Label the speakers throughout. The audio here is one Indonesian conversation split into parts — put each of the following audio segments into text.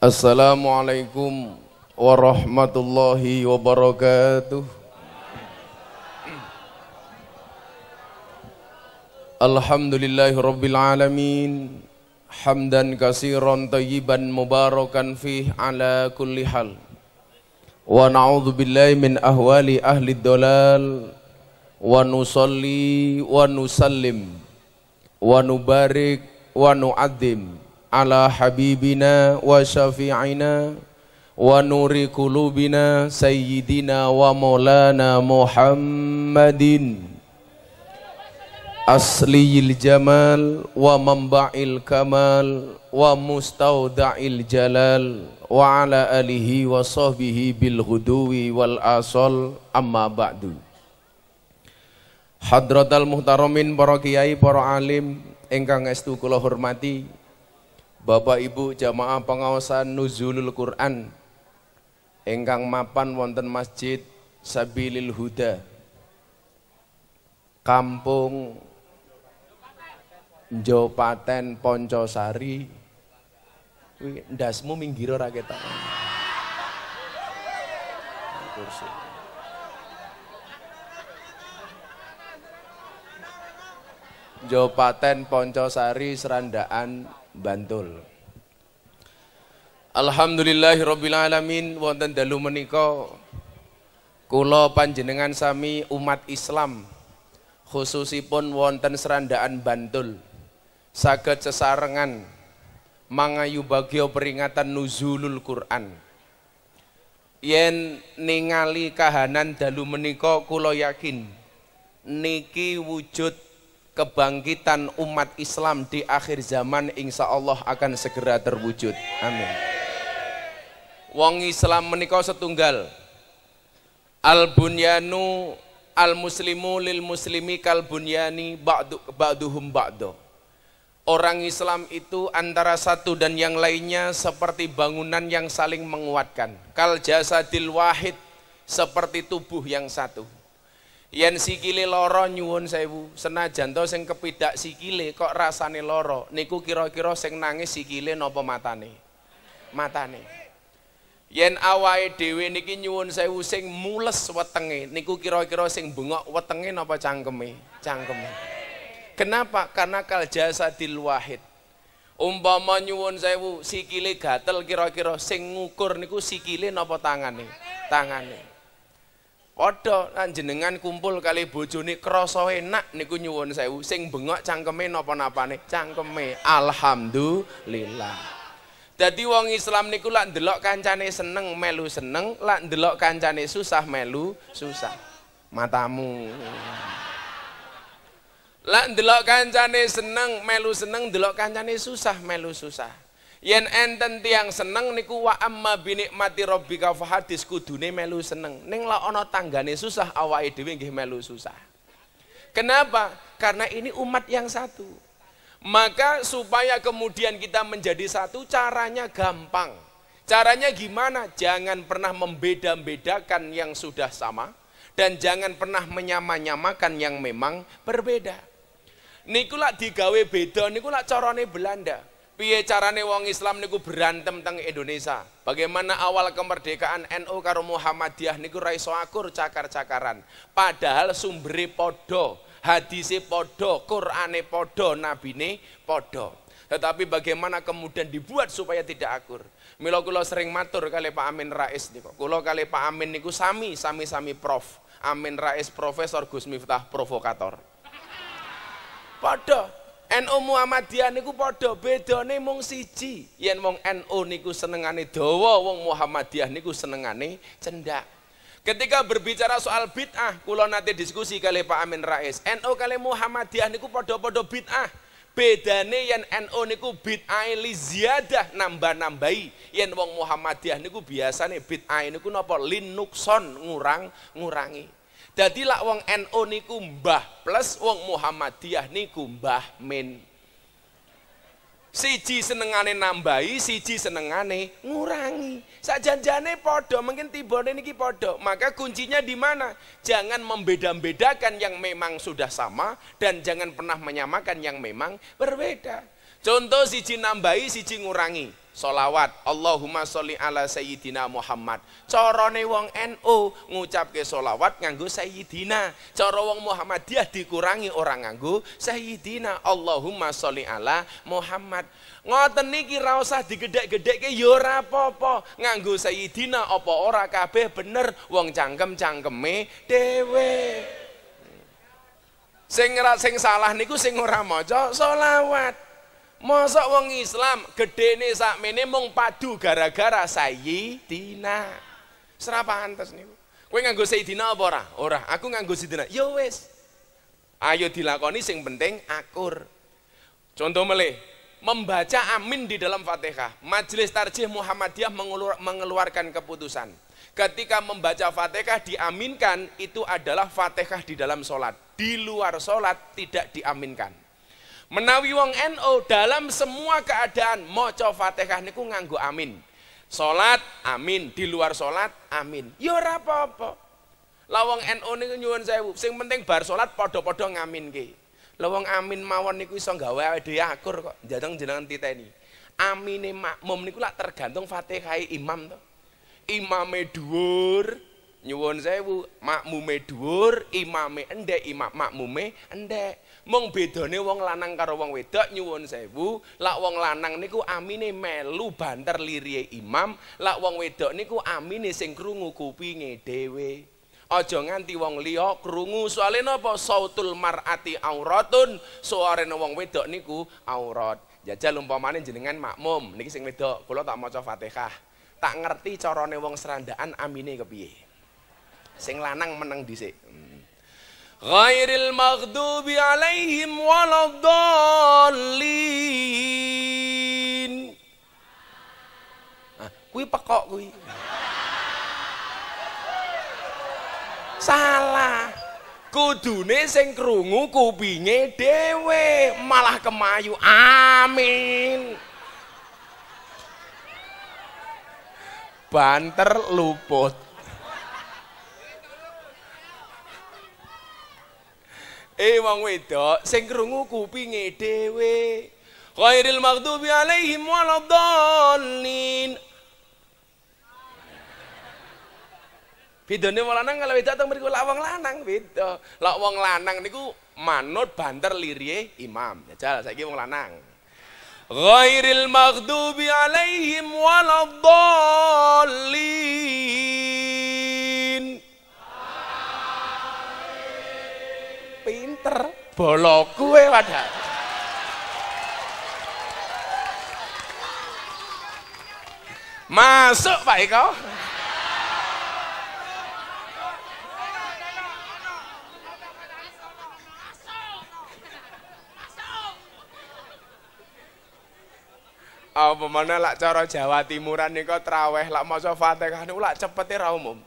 Speaker 1: Assalamualaikum warahmatullahi wabarakatuh Alhamdulillahi rabbil alamin Hamdan kasiran tayyiban mubarakan fih ala kulli hal Wa na'udhu billahi min ahwali ahli dolal Wa nusalli wa nusallim Wa nubarik wa nu'adzim ala habibina wa syafi'ina wa nuri kulubina sayyidina wa maulana muhammadin asliyil jamal wa mamba'il kamal wa mustaudail jalal wa ala alihi wa sahbihi bil huduwi wal asol amma ba'du Hadrat al-Muhtaramin para kiai para alim ingkang estu kula hormati Bapak Ibu jamaah pengawasan Nuzulul Quran engkang mapan wonten Masjid Sabilil Huda Kampung Jopaten Poncosari ndasmu minggir raketan. kursi Jopaten Poncosari Serandaan Bantul. Alhamdulillahirrabbilalamin wonten dalu menika kula panjenengan sami umat Islam khususipun wonten serandaan Bantul saged sesarengan mangayu bagio peringatan nuzulul Quran. Yen ningali kahanan dalu menika kula yakin niki wujud kebangkitan umat Islam di akhir zaman insya Allah akan segera terwujud. Amin. Wong Islam menikah setunggal. Al bunyanu al muslimu lil muslimi kal bunyani ba'du ba'duhum ba'du. Orang Islam itu antara satu dan yang lainnya seperti bangunan yang saling menguatkan. Kal jasadil wahid seperti tubuh yang satu. yen sikile loro nyuwun sewu senajan to sing kepidak sikile kok rasane loro niku kira-kira sing nangis sikile napa matane matane yen awae dhewe niki nyuwun sewu sing mules wetenge niku kira-kira sing bengok wetenge napa cangkeme cangkeme kenapa karena kal jasa dil wahid umpama nyuwun sewu sikile gatel kira-kira sing ngukur niku sikile napa tangane tangane Padha lan kumpul kali bojone krasa enak niku nyuwun sewu sing bengok cangkeme napa-napane cangkeme alhamdulillah. Dadi wong Islam niku lak ndelok kancane seneng melu seneng, lak ndelok kancane susah melu susah. Matamu. Lak ndelok kancane seneng melu seneng, ndelok kancane susah melu susah. Yen enten tiang seneng niku wa amma binikmati rabbika hadis kudune melu seneng. Ning la ana tanggane susah awake dhewe nggih melu susah. Kenapa? Karena ini umat yang satu. Maka supaya kemudian kita menjadi satu caranya gampang. Caranya gimana? Jangan pernah membeda-bedakan yang sudah sama dan jangan pernah menyamanyamakan yang memang berbeda. Niku digawe beda, niku corone Belanda. Piye carane wong Islam niku berantem tentang Indonesia? Bagaimana awal kemerdekaan NU NO karo Muhammadiyah niku ra iso akur cakar-cakaran. Padahal sumberi podo, hadise podo Qurane podo nabine podo Tetapi bagaimana kemudian dibuat supaya tidak akur? Milo kula sering matur kali Pak Amin Rais niku. Kula kali Pak Amin niku sami, sami-sami Prof. Amin Rais Profesor Gus Miftah provokator. Padahal NU Muhammadiyah niku padha bedane mung siji. Yen wong NU niku senengane dawa, wong Muhammadiyah niku senengane cendak. Ketika berbicara soal bid'ah, kula nate diskusi kali Pak Amin Rais. NU kali Muhammadiyah niku padha-padha bid'ah. Bedane yen NU niku bid'ah li ziyadah nambah-nambahi. Yen wong Muhammadiyah niku biasane bid'ah niku napa linukson ngurang-ngurangi lah wong NO niku mbah plus wong Muhammadiyah niku mbah min. Siji senengane nambahi, siji senengane ngurangi. Sajanjane podok mungkin tibone niki podok. Maka kuncinya di mana? Jangan membeda-bedakan yang memang sudah sama dan jangan pernah menyamakan yang memang berbeda. Contoh siji nambahi, siji ngurangi solawat Allahumma sholli ala sayyidina Muhammad corone wong NU ngucapke solawat nganggo sayyidina cara wong Muhammadiyah dikurangi orang nganggo sayyidina Allahumma sholli ala Muhammad ngoten niki ra usah digedhek-gedhekke ya ora apa-apa nganggo sayyidina apa ora kabeh bener wong cangkem-cangkeme dhewe sing sing salah niku sing ora maca solawat Masa wong Islam gede sak mene mung padu gara-gara Sayyidina. Serapa antas niku. Kowe nganggo Sayyidina apa ora? Ora, aku nganggo Sayyidina. Ya wis. Ayo dilakoni sing penting akur. Contoh mele, membaca amin di dalam Fatihah. Majelis Tarjih Muhammadiyah mengeluarkan keputusan. Ketika membaca Fatihah diaminkan, itu adalah Fatihah di dalam solat. Di luar solat tidak diaminkan. Menawi wong NO dalam semua keadaan maca Fatihah niku nganggo amin. Salat amin, di luar salat amin. Ya ora apa-apa. Lah wong NO niku nyuwun sewu, sing penting bar salat padha-padha ngamin Lah wong amin mawon niku iso gawe awake dhewe akur kok. Jadang jenengan titeni. Amine makmum niku lak tergantung Fatihah imam to. Imame dhuwur, nyuwun sewu, makmume dhuwur, imame endek, imam makmume endhek. Mung bedane wong lanang karo wong wedok nyuwun sewu, lak wong lanang niku amine melu banter lirie imam, lak wong wedok niku amine sing krungu kupinge dhewe. Aja nganti wong liya krungu soalene napa sautul mar'ati auratun, suare wong wedok niku aurat. Jajal umpamane jenengan makmum niki sing wedok, kula tak maca Fatihah. Tak ngerti carane wong serandaan amine kepiye. Sing lanang meneng dhisik. Hmm. Ghairil maghdubi alaihim waladdallin. Nah, kui pekok kui. Salah. Kudune sing krungu kupinge dhewe, malah kemayu. Amin. Banter luput. Eh wong wedok sing krungu kupinge dhewe. Ghairil maghdubi alaihim waladdallin. Bedane wong lanang wedok teng mriku lawang lanang beda. Lak wong lanang niku manut banter lirie imam. Jajal saiki wong lanang. Ghairil maghdubi alaihim waladdallin. pinter bolok kue wadah masuk Pak Eko apa oh, mana lak cara Jawa Timuran nika traweh lak mau Fatihah niku ulak cepete ra umum.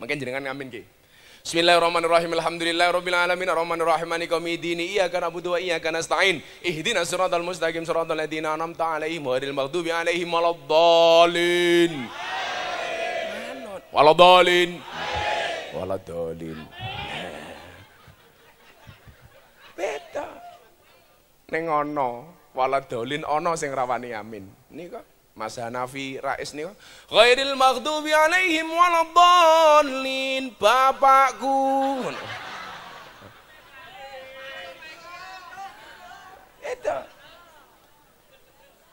Speaker 1: Mungkin jenengan ngamin ki. Bismillahirrahmanirrahim. rabbil alamin. rahim Maliki yaumiddin. Iyyaka na'budu wa iyyaka nasta'in. Ihdinas siratal mustaqim. Siratal ladzina an'amta 'alaihim ghairil maghdubi 'alaihim waladdallin. Waladdallin. Waladdallin. Beda. Ning ana waladdallin ana sing rawani amin. Nika Mas Hanafi Rais nih Khairil maghdubi alaihim waladhalin Bapakku Itu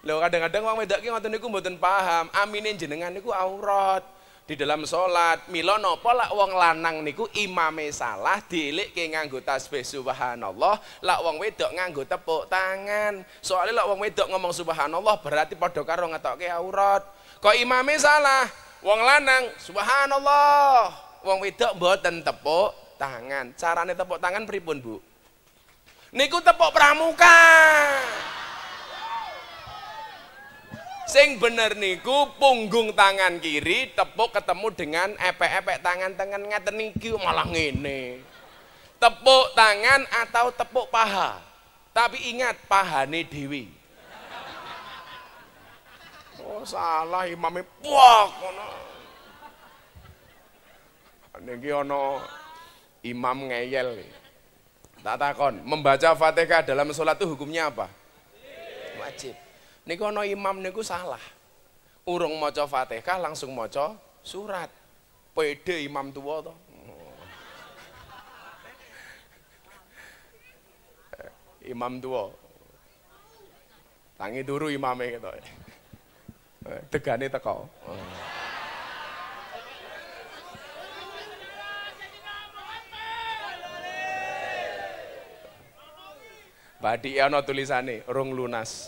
Speaker 1: Loh kadang-kadang orang medaknya ki ngoten niku mboten paham, Aminin jenengan niku aurat di dalam sholat milono pola wong lanang niku imame salah diilikke nganggo tasbih subhanallah lak wong wedok nganggo tepuk tangan soalnya lak wong wedok ngomong subhanallah berarti padha karo ngetokke aurat kok imame salah wong lanang subhanallah wong wedok mboten tepuk tangan carane tepuk tangan pripun Bu niku tepuk pramuka Sing bener niku punggung tangan kiri tepuk ketemu dengan epek-epek tangan tangan ngeten niki malah ngene. Tepuk tangan atau tepuk paha. Tapi ingat pahane dewi. Oh salah imame puak ngono. Niki ana imam ngeyel. Tak takon, membaca Fatihah dalam sholat itu hukumnya apa? Wajib niku ana imam niku salah. Urung maca Fatihah langsung maca surat. Pede imam tua toh, hmm. imam tua. Tangi turu imame gitu. tegani teko. ya ana tulisane rung lunas.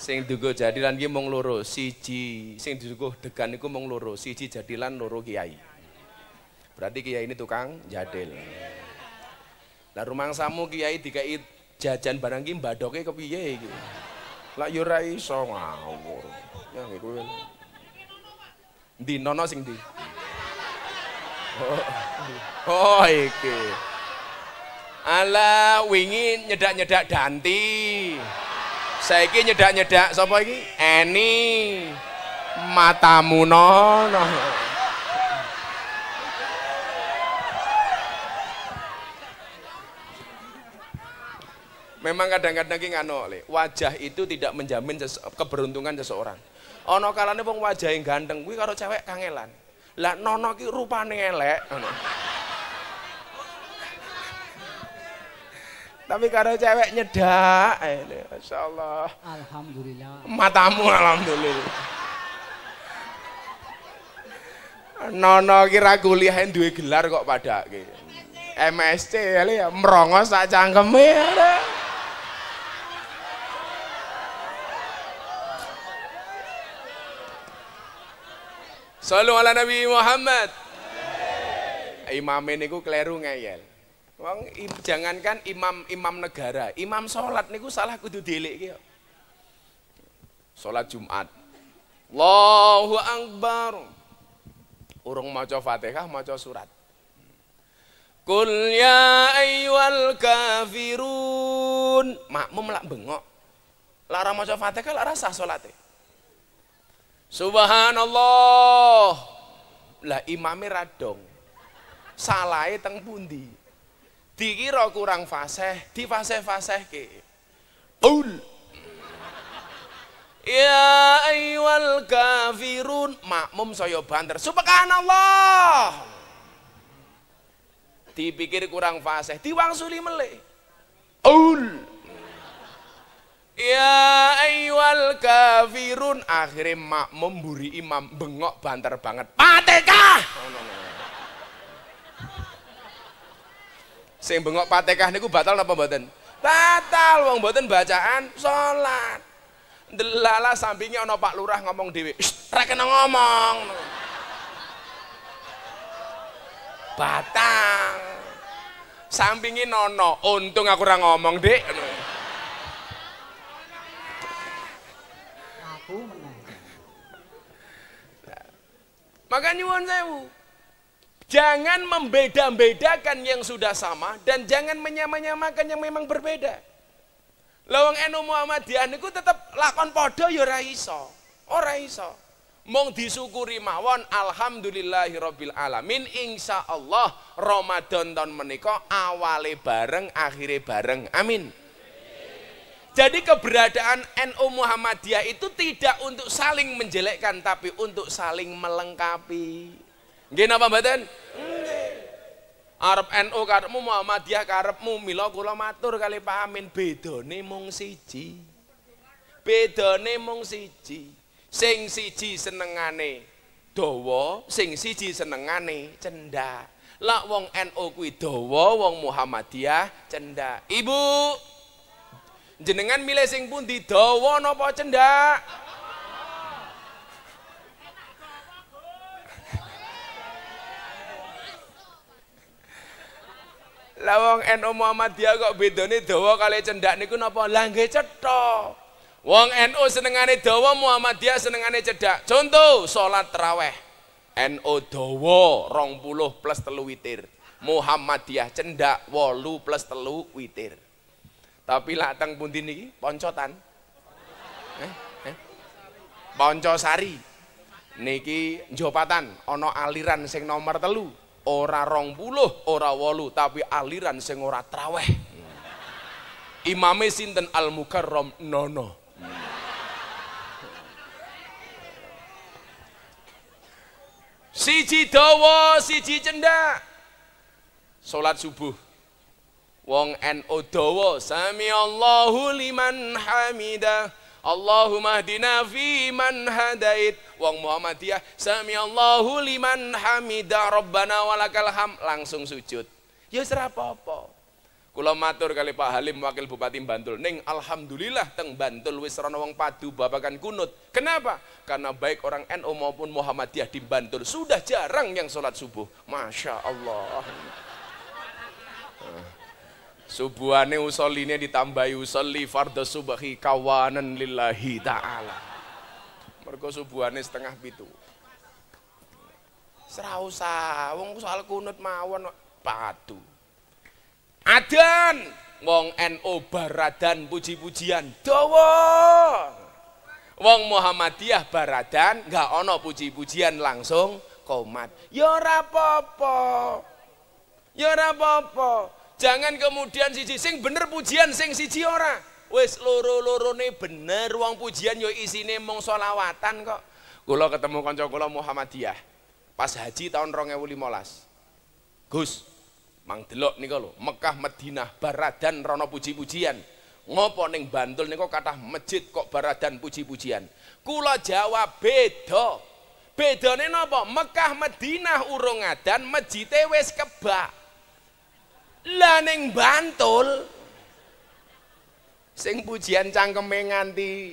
Speaker 1: Sing dugo jadilan ki mung loro, siji. Sing dugo degan iku mung loro, siji jadilan loro kiai. Berarti kiai ini tukang jadil. Lah rumangsamu kiai dikai jajan barang ki mbadoke kepiye iki? Lah yo ya ra iso ngawur. Ya iku. Ndi nono sing ndi? Oh, oh iki. Ala wingi nyedak-nyedak danti. Saya ini nyedak-nyedak siapa ini. Eni. Matamu no. Nah. Memang kadang-kadang ngano le. wajah itu tidak menjamin keberuntungan seseorang. Ana kalane wong yang ganteng gue kalau cewek kangelan. Lah nono ki rupane elek Tapi karo cewek nyedak. Eh, Masya Allah. Alhamdulillah. Matamu alhamdulillah. Nono kira yang dua gelar kok pada gitu. MSC ya, merongos tak cangkeme ya. Salam ala Nabi Muhammad. Imam ini ku keliru ngeyel. Wong im, jangankan imam-imam negara, imam salat niku salah kudu delik iki. Salat Jumat. Allahu akbar. Urung maca Fatihah, maca surat. Kul ya ayyuhal kafirun. Makmum lak bengok. ora maca Fatihah lak sah salate. Subhanallah. Lah imame radong. Salahe teng pundi? dikira kurang faseh, di fasih faseh ke. Ul. Ya ayyuhal kafirun makmum saya banter subhanallah dipikir kurang fasih diwangsuli mele. Ul. Ya ayyuhal kafirun akhirnya makmum buri imam bengok banter banget patekah oh, no, no. sing bengok patekah niku batal apa mboten batal wong mboten bacaan salat delala sampinge ana Pak Lurah ngomong dhewe ra kena ngomong batal sampingi nono untung aku ora ngomong dik aku menang Maka nyuwun Jangan membeda-bedakan yang sudah sama dan jangan menyama yang memang berbeda. Lawang NU Muhammadiyah niku tetap lakon podo ya ora iso. Ora iso. Mong disyukuri mawon alhamdulillahirabbil alamin insyaallah Ramadan tahun menika awale bareng akhirnya bareng. Amin. Jadi keberadaan NU Muhammadiyah itu tidak untuk saling menjelekkan tapi untuk saling melengkapi. Nggih napa mboten?
Speaker 2: Nggih.
Speaker 1: Arep NU karepmu Muhammadiyah karepmu mila kula matur kali Pak Amin bedane mung siji. Bedane mung siji. Sing siji senengane dawa, sing siji senengane cendak. Lah wong NU kuwi dawa, wong Muhammadiyah cendak. Ibu jenengan milih sing pundi dawa napa cendak? Lawang wong NU Muhammadiyah kok nih dawa kali cendak niku napa? Lah nggih cetha. Wong NU senengane dawa, Muhammadiyah senengane cedak. Contoh salat tarawih. NU dawa 20 plus telu witir. Muhammadiyah cendak 8 plus telu witir. Tapi lak teng pundi niki poncotan. Eh, eh. Poncosari. Niki njopatan ana aliran sing nomor telu ora rong puluh, ora wolu, tapi aliran sing ora traweh. Imame sinten Al Mukarram Nono. Siji dawa, siji cendak. Salat subuh. Wong NU dawa, sami Allahu liman hamidah. Allahumma hdina fi man hadait wong Muhammadiyah sami Allahu liman hamida rabbana walakal ham langsung sujud ya serah apa-apa kula matur kali Pak Halim wakil Bupati Bantul ning alhamdulillah teng Bantul wis ana wong padu babakan kunut kenapa karena baik orang NU maupun Muhammadiyah di Bantul sudah jarang yang sholat subuh Masya Allah Subuhane usoline ditambahi usolli fardhu subhi kawanan lillahi taala. Mergo subuhane setengah pitu. Serausa, wong soal kunut mawon patu. Adan, wong NO baradan puji-pujian dawa. Wong Muhammadiyah baradan nggak ono puji-pujian langsung komat. Ya ora apa-apa. Ya ora apa-apa. Jangan kemudian siji sing bener pujian sing siji ora. Wis loro-lorone bener wong pujian yo isine mung selawatan kok. Kula ketemu kanca kula Muhammadiyah pas haji tahun 2015. Gus, mang delok nika lho, Mekah Madinah baradan rono puji-pujian. ngopo ning Bantul niku kathah masjid kok baradan puji-pujian. Kula jawab beda. Bedane napa? Mekah Madinah urung adan, masjid wis kebak. Lah Bantul sing pujian cangkeme nganti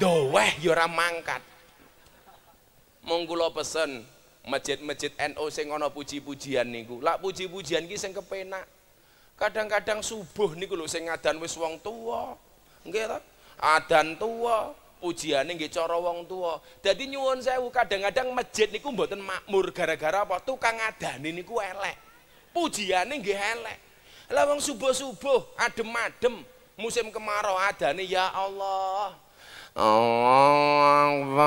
Speaker 1: doweh ya ora mangkat. Mong kula pesen masjid-masjid NU sing ana puji-pujian niku. Lak puji-pujian ki sing kepenak. Kadang-kadang subuh niku lho sing adan wis wong tuwa. Nggih to? Adan tuwa, pujiane nggih cara wong tuwa. Dadi nyuwun sewu kadang-kadang masjid niku mboten makmur gara-gara apa? Tukang adane niku elek. pujiane nggih elek lha wong subuh-subuh adem-adem musim kemarau adane ya Allah Allahu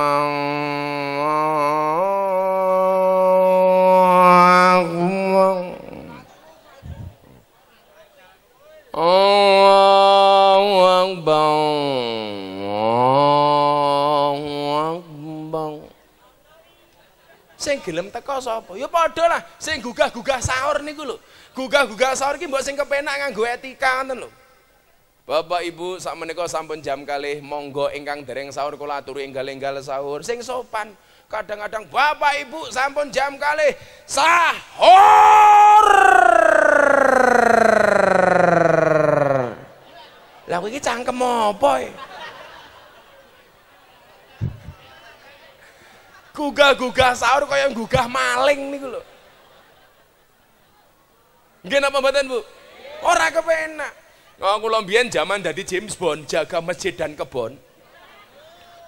Speaker 1: Akbar Allah gelem teko sapa? Ya padha lah sing gugah-gugah sahur niku lho. Gugah-gugah sahur ki mbok sing kepenak nganggo etika ngoten lho. Bapak Ibu sak menika sampun jam kalih monggo ingkang dereng sahur kula aturi enggal-enggal sahur sing sopan. Kadang-kadang Bapak Ibu sampun jam kalih sahur. Lah kowe iki cangkem apa ya? Gugah-gugah sahur kaya gugah maling niku lho. Nggih napa mboten, Bu? Ora kepenak. Oh, kula mbiyen jaman dadi James Bond jaga masjid dan kebon.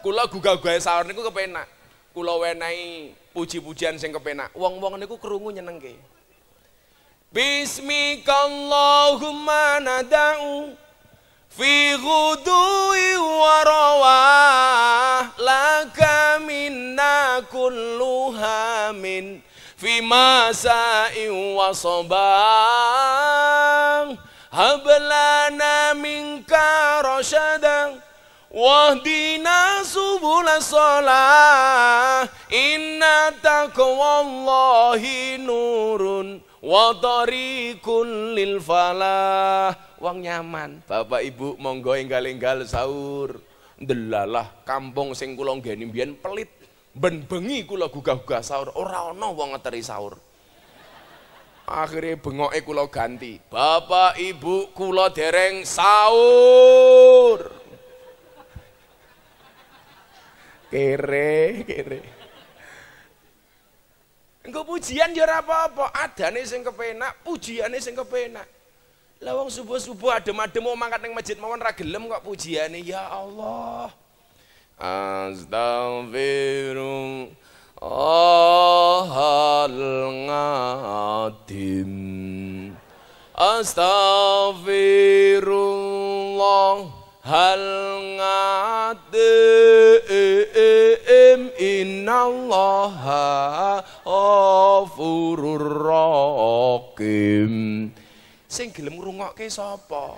Speaker 1: Kula gugah-gugah sahur niku kepenak. Kula wenehi puji-pujian sing kepenak. Wong-wong niku krungu nyenengke. Bismikallahumma nada'u fi ghudui warawah laka minna kulluha min fi masa'in wa sabah hablana minka rasyadan Wahdina subul salah Inna taqwallahi nurun Wa tarikun lil falah wong nyaman. Bapak Ibu monggo enggal-enggal sahur. Delalah kampung sing kula nggeni pelit. Ben bengi kula gugah-gugah sahur, ora ana wong ngeteri sahur. Akhirnya bengoke kula ganti. Bapak Ibu kula dereng sahur. Kere, kere. Engko pujian ya ora apa-apa, adane sing kepenak, pujiane sing kepenak. Lawang subuh-subuh adem-adem mau mangkat neng masjid mawon ra kok pujiane ya Allah. Astaghfirullah Ahal ngadim Astaghfirullah Hal ngadim Innallaha Ghafurur Rakim sing gelem ngrungokke sapa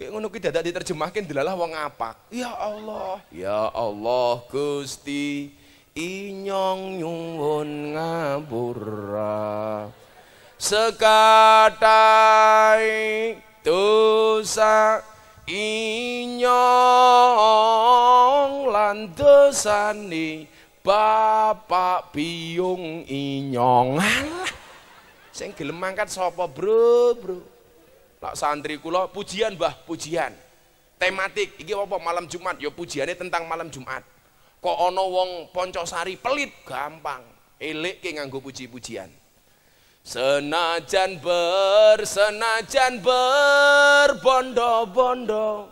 Speaker 1: kayak ngono ki dadak diterjemahkan adalah wong apak ya Allah ya Allah Gusti inyong nyungun ngapura sekatai dosa inyong lan dosani bapak biung inyong Sing gelem mangkat sapa, Bro? Bro. Lak santri kula pujian, Mbah, pujian. Tematik iki apa malam Jumat? Ya pujiane tentang malam Jumat. Kok ana wong Poncosari pelit gampang. elek ke nganggo puji-pujian. Senajan ber, senajan ber, bondo-bondo.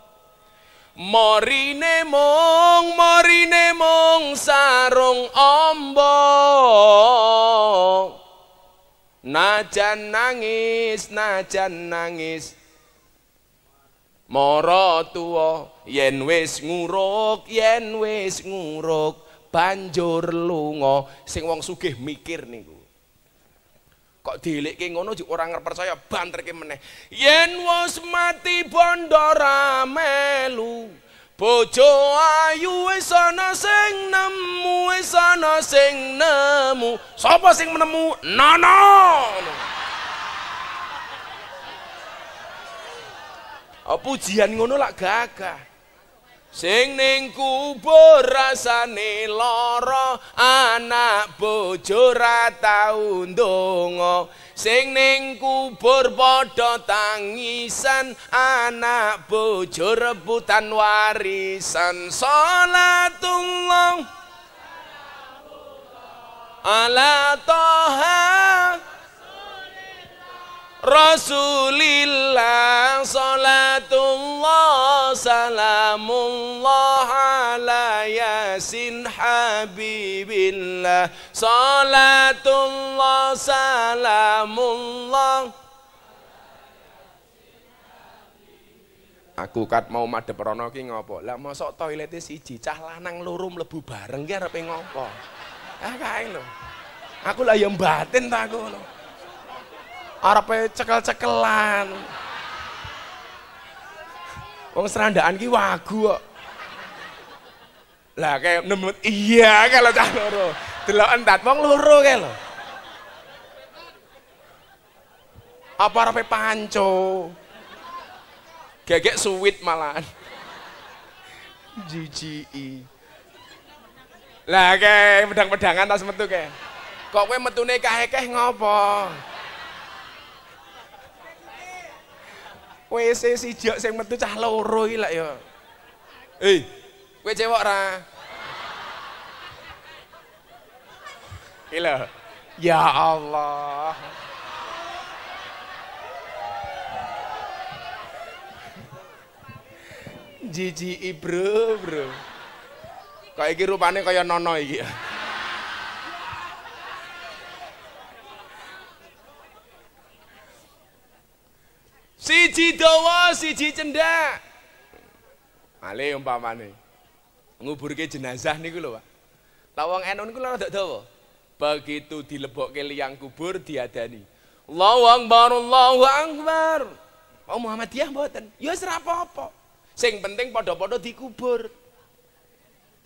Speaker 1: Morine mong morine mong sarung ombo. najan nangis najan nangis Moro tuwa yen wis nguruk yen wis nguruk banjur lunga sing wong sugih mikir niku Kok dilikke ngono jek ora ngerpercaya banterke meneh yen wis mati bondo melu Bojo ayu wis ana sing nemu wis ana nemu sapa sing menemu nono oh, pujian ngono lak gagah Sing ning kubur rasane lara anak bojo ra tau ndonga sing ning kubur padha tangisan anak bojo rebutan warisan salatullah ala toha Rasulillah salatullah salamullah ala yasin habibillah salatullah salamullah Aku kat mau madep rono ki ngopo? Lah mosok toilete siji cah lanang loro mlebu bareng ki arepe ngopo? Ah kae lho. Aku lah yang batin ta aku lho arepe cekel-cekelan. Wong serandaan ki wagu kok. Lah kayak nemut iya kalau cah loro. Delok entat wong loro kae lho. Apa arepe panco? Gegek suwit malahan. Jiji. Lah kayak pedang-pedangan tas metu kae. Kok kowe metune kae kae ngopo? WC sijok sing metu cah loro iki lak ya. Eh, kowe cewek ra? Gila. Ya Allah. Jiji bro, bro. Kayak iki rupane kaya nono iki. Siji dawa, siji cendak. Male umpamane. Nguburke jenazah niku lho, Pak. Lah wong enon niku rada dawa. Begitu dilebokke liang kubur diadani. Allahu akbar, Allahu akbar. Oh Muhammadiyah mboten. Ya wis apa-apa. Sing penting padha-padha dikubur.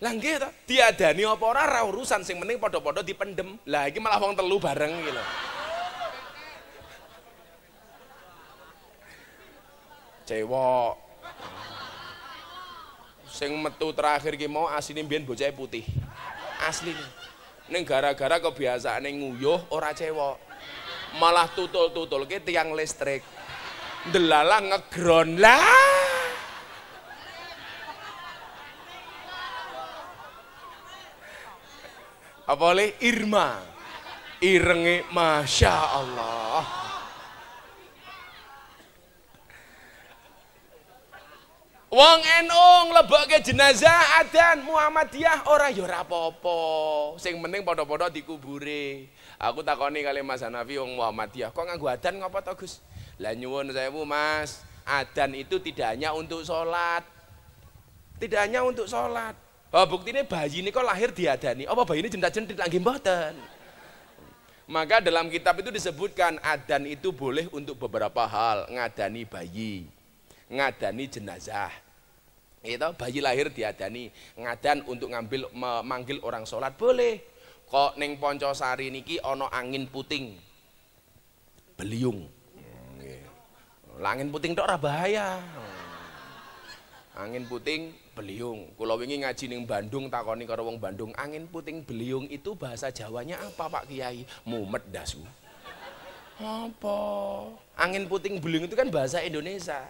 Speaker 1: Lah nggih to, diadani apa ora ora urusan sing penting padha-padha dipendem. Lah iki malah wong telu bareng iki lho. cewek sing metu terakhir ki mau asline mbiyen bocah putih asli, ning gara-gara kebiasaane nguyuh ora cewek malah tutul tutul ke tiang listrik delala ngegron lah apa oleh Irma irenge Masya Allah Wong lebok ke jenazah adan Muhammadiyah ora ya ora apa-apa. Sing penting padha-padha dikubure. Aku takoni kali Mas Hanafi wong Muhammadiyah, kok nganggo adan ngapa to, Gus? Lah nyuwun sewu, Mas. Adan itu tidak hanya untuk sholat. Tidak hanya untuk sholat. Oh, buktinya bayi ini kok lahir diadani. Apa bayi ini jendak-jendak lagi mboten? Maka dalam kitab itu disebutkan adan itu boleh untuk beberapa hal, ngadani bayi, ngadani jenazah, itu eh, bayi lahir diadani ngadan untuk ngambil memanggil orang sholat boleh kok neng poncosari niki ono angin puting beliung hmm, iya. langin puting tok bahaya angin puting beliung kalau wingi ngaji ning Bandung takoni karo wong Bandung angin puting beliung itu bahasa Jawanya apa Pak Kiai mumet dasu apa angin puting beliung itu kan bahasa Indonesia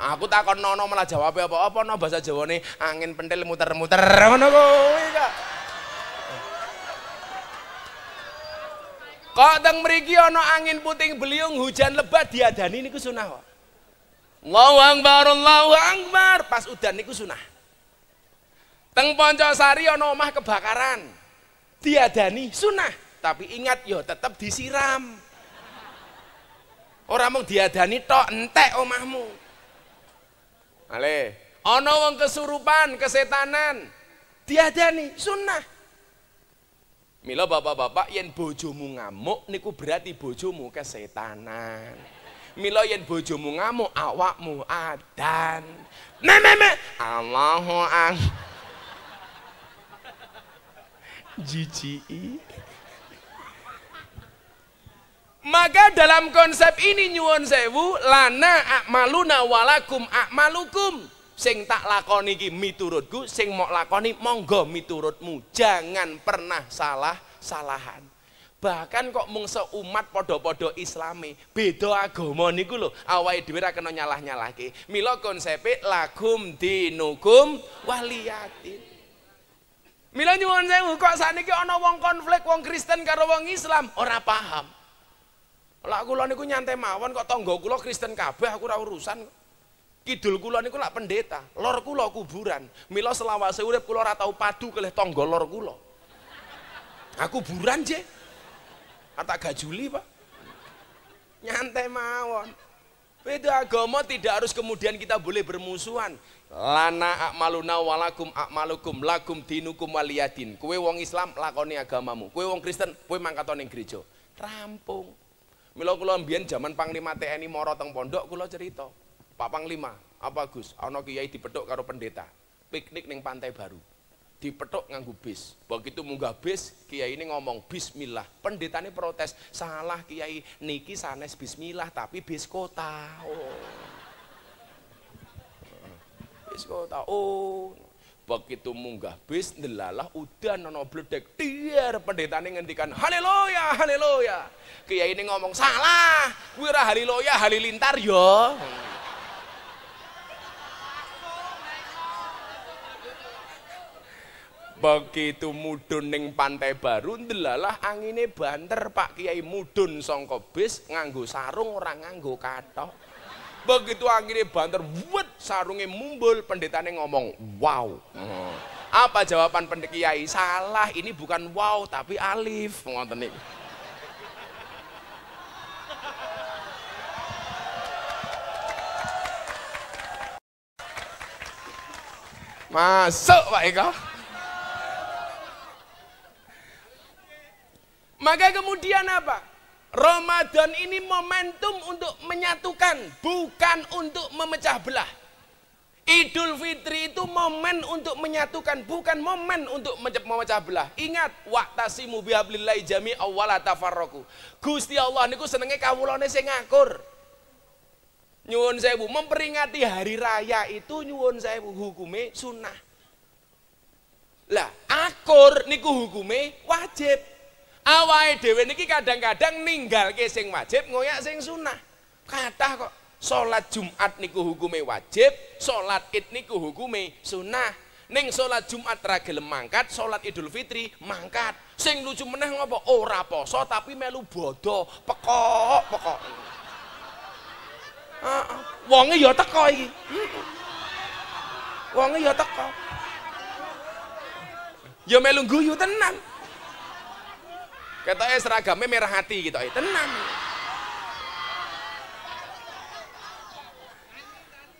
Speaker 1: Aku takon nono malah jawab apa apa no bahasa Jawa nih angin pentil muter-muter mana kuwi iya kok. teng angin puting beliung hujan lebat diadani niku sunah kok. Allahu akbar Allahu akbar pas udan niku sunah. Teng Poncosari ana omah kebakaran. Diadani sunah, tapi ingat yo ya tetap disiram. Orang mau diadani tok entek omahmu. Ale. Ono wong kesurupan, kesetanan. Diadani sunnah. Mila bapak-bapak yen bojomu ngamuk niku berarti bojomu kesetanan. Mila yen bojomu ngamuk awakmu adan. Meme Allahu akbar. jiji. Maka dalam konsep ini nyuwun sewu lana akmaluna walakum akmalukum sing tak lakoni iki miturutku sing mau lakoni monggo miturutmu jangan pernah salah salahan bahkan kok mung umat podo-podo islami beda agama niku lho awake dhewe ra kena nyalah-nyalahke mila konsepe lakum dinukum waliyati mila nyuwun sewu kok sakniki ana wong konflik wong Kristen karo wong Islam ora paham lah kula niku nyantai mawon kok tangga kula Kristen kabeh aku ora urusan. Kidul kula niku lak pendeta, lor kula kuburan. Mila selawase urip kula ora tau padu kalih tangga lor kula. Aku buran je. Kata gajuli, Pak. Nyantai mawon. Beda agama tidak harus kemudian kita boleh bermusuhan. Lana akmaluna walakum akmalukum lakum dinukum waliyadin. Kue wong Islam lakoni agamamu. Kue wong Kristen, kue mangkatoning gereja. Rampung. Mila kula mbiyen jaman Panglima TNI Moro teng pondok kula cerita. Pak Panglima, apa Gus? Ana kiai dipethuk karo pendeta. Piknik ning Pantai Baru. Dipethuk nganggo bis. Begitu munggah bis, kiai ini ngomong bismillah. Pendetane protes, "Salah kiai, niki sanes bismillah tapi bis kota." Oh. Bis kota. Oh begitu munggah bis delalah udah nono bledek tiar ini ngendikan haleluya haleluya kiai ini ngomong salah wira haleluya halilintar yo begitu mudun ning pantai baru delalah angine banter Pak Kiai mudun sangka bis nganggo sarung orang nganggo katok begitu akhirnya banter, wet sarungnya mumbul, pendetanya ngomong, wow. Hmm. Apa jawaban pendek kiai? Salah, ini bukan wow tapi alif. ngonten ini Masuk Pak Eko. Maka kemudian apa? Ramadan ini momentum untuk menyatukan, bukan untuk memecah belah. Idul Fitri itu momen untuk menyatukan, bukan momen untuk memecah belah. Ingat, waktasimu bihablillahi jami awwala tafarroku. Gusti Allah niku senenge kawulane sing ngakur. Nyuwun sewu, memperingati hari raya itu nyuwun sewu hukume sunnah. Lah, akur niku hukume wajib. Awai dewi niki kadang-kadang ninggal ke sing wajib ngoyak sing sunnah. Kata kok sholat Jumat niku hukume wajib, sholat id niku hukume sunnah. Ning sholat Jumat ragil mangkat, sholat Idul Fitri mangkat. Sing lucu meneh ngopo ora poso tapi melu bodoh, pekok pekok. Heeh, wonge ya teko iki. Wonge ya teko. Ya melu guyu tenan. Ketoknya seragamnya merah hati gitu. Tenang.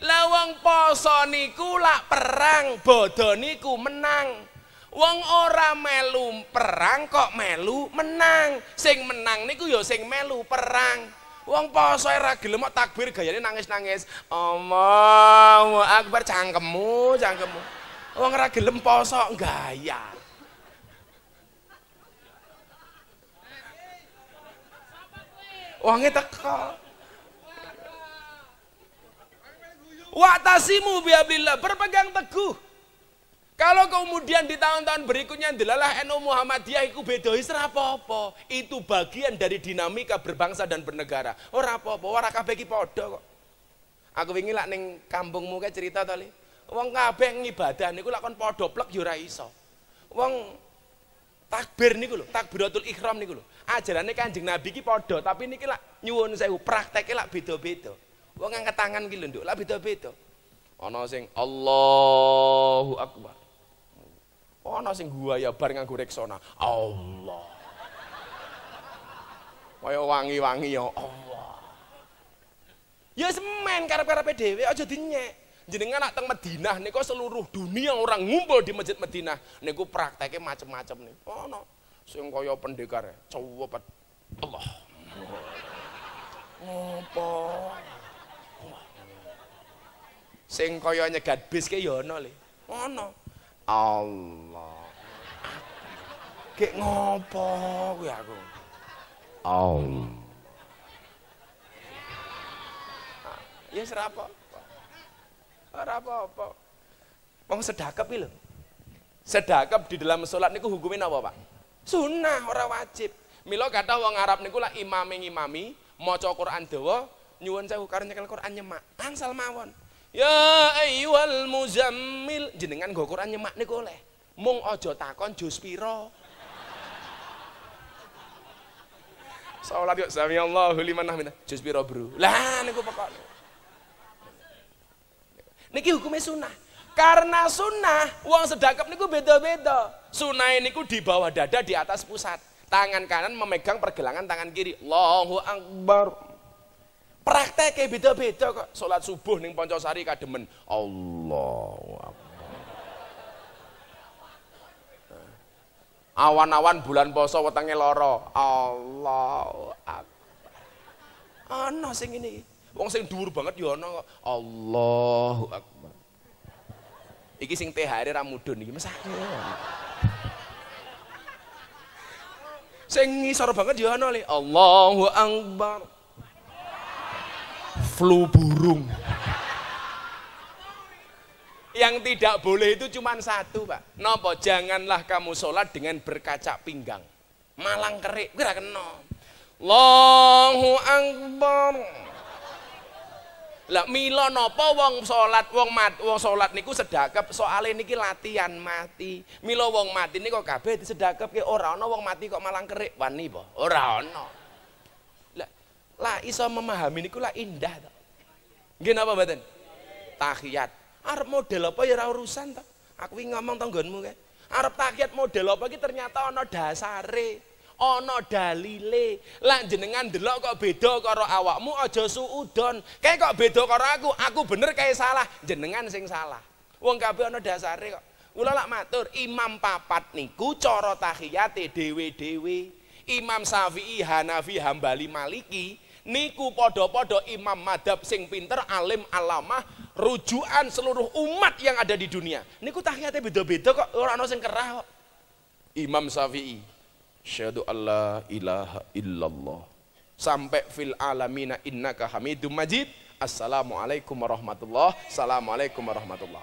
Speaker 1: Lawang poso niku lak perang, bodo niku menang. Wong ora melu perang kok melu menang. Sing menang niku ya sing melu perang. Wong poso ora gelem takbir gayane nangis-nangis. Allahu Akbar cangkemmu, cangkemmu. Wong ora gelem poso gaya. Wangi teko. Waktasimu biablillah, berpegang teguh. Kalau kemudian di tahun-tahun berikutnya dilalah NU Muhammadiyah iku beda apa-apa. Itu bagian dari dinamika berbangsa dan bernegara. Ora oh, apa-apa, ora kabeh iki padha Aku wingi lak ning kampungmu kae cerita to, Wang Wong kabeh ngibadah niku lak kon padha plek yo ya ora iso. Wong Takbir niku lho, takbiratul ihram niku lho. Ajarane Kanjeng Nabi iki padha, tapi niki lak nyuwun saya prakteke lak beda-beda. Wong ngangkat tangan ki lho, Nduk, lak beda-beda. Ana sing Allahu Akbar. Ana sing guaya bar nganggo reksona. Allah. Kaya wangi-wangi ya Allah. Ya semen karep-karepe dhewe aja dinyek jenengan nak teng Madinah niku seluruh dunia orang ngumpul di masjid Madinah niku prakteknya macam-macam nih. Oh no, sing kaya pendekar cowok pet Allah. Ngopo? Sing kaya nyegat bis ke ya ono le. Ono. Oh, Allah. Kek ngopo kuwi aku? Allah. Ya serapa? Ora apa-apa. Wong sedekap iki lho. Sedekap di dalam salat niku hukumnya apa, Pak? Sunnah ora wajib. Mila kata wong Arab niku lak imame-ngimami maca Quran dawa nyuwun sewu karo nyekel Quran nyemak. Angsal mawon. Ya ayyuhal muzammil jenengan nggo Quran nyemak niku oleh. Mung aja takon jos pira. Salat yuk sami Allahu liman hamidah. Jos pira, Bro? Lah niku pokoknya. Niki hukumnya sunnah. Karena sunnah, uang sedekap niku beda-beda. Sunnah niku di bawah dada, di atas pusat. Tangan kanan memegang pergelangan tangan kiri. Allahu Akbar. Prakteknya beda-beda kok. Salat subuh ning Poncosari kademen. Allahu Akbar. Awan-awan bulan poso wetenge loro. Allah, Akbar. Ana sing ini. Wong sing dhuwur banget ya ana kok. Allahu Akbar. Iki sing THR ra mudun iki mesak. Sing ngisor banget ya ana le. Allahu Akbar. Flu burung. Yang tidak boleh itu cuma satu, Pak. Nopo, janganlah kamu sholat dengan berkaca pinggang. Malang kerik, kira kena. Allahu Akbar. Lah milo nopo wong sholat wong mat wong sholat niku sedekap soalnya niki latihan mati. milo wong mati niku kabeh disedekap ke orang no wong mati kok malang kerik wani boh orang no Lah la iso memahami niku lah indah tak gini apa badan Tahiyat. arab model apa ya urusan tak Aku ngomong tanggungmu kan arab tahiyat model apa iki ternyata no dasare ana dalile. lan jenengan delok kok beda karo awakmu aja suudon. Kae kok beda karo aku, aku bener kae salah, jenengan sing salah. Wong kabeh ana dasare kok. Kula lak matur, imam papat niku cara tahiyate dhewe-dhewe. Imam Syafi'i, Hanafi, Hambali, Maliki niku podo-podo imam madhab sing pinter alim alamah rujukan seluruh umat yang ada di dunia niku tahiyate beda-beda kok ora ana sing kerah kok Imam Syafi'i Syahadu Allah ilaha illallah. Sampai fil alamina innaka hamidum majid. Assalamualaikum warahmatullah. Assalamualaikum warahmatullah.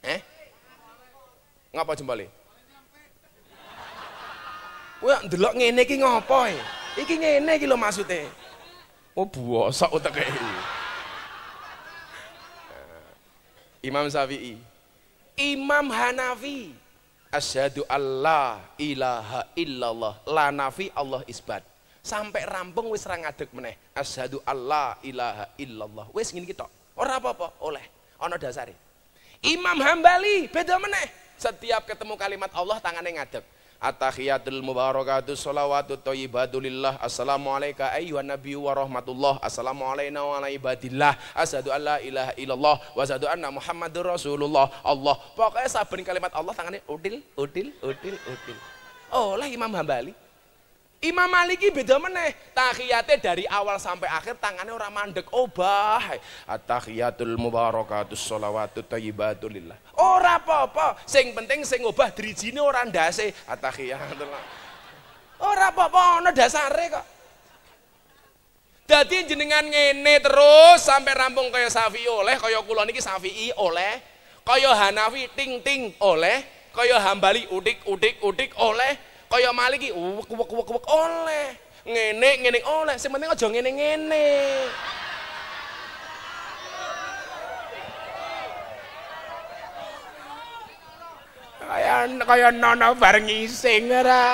Speaker 1: Eh? Ngapa jembali? Wah, delok ngene iki ngopo e? Iki ngene iki lho maksude. Oh, buosok uteke iki. Eh, Imam Syafi'i, Imam Hanafi, Asyhadu Allah ilaha illallah la nafi Allah isbat. Sampai rampung wis ra ngadeg meneh. Asyhadu Allah ilaha illallah. Wis ngene iki tok. Ora apa-apa, oleh ana dasare. Imam Hambali beda meneh. Setiap ketemu kalimat Allah tangannya ngadeg. Atahiyatul tahiyatul mubarakatuh salawatu thayyibatu lillah. Assalamualaikum ayyuhan nabiy wa rahmatullah. Assalamualaikum wa ala ibadillah. Asyhadu an la ilaha illallah wa asyhadu anna Muhammadur Rasulullah. Allah. Pokoknya saben kalimat Allah tangannya udil udil udil udil. Oh, lah Imam Hambali Imam Maliki beda meneh. Tahiyate dari awal sampai akhir tangannya orang mandek. Oh atahiyatul mubarakatus tahiyatul mubarakatus lillah thayyibatulillah. Ora apa-apa. Sing penting sing obah drijine ora ndase. atahiyatul tahiyatul Ora apa-apa ana dasare kok. Dadi jenengan ngene terus sampai rampung kaya Safi oleh kaya kula niki Syafi'i oleh kaya Hanafi ting ting oleh kaya Hambali udik udik udik oleh kaya malik ki wek wek wek wek oleh ngene ngene oleh sing penting aja ngene ngene kaya kaya nono bareng ngising ora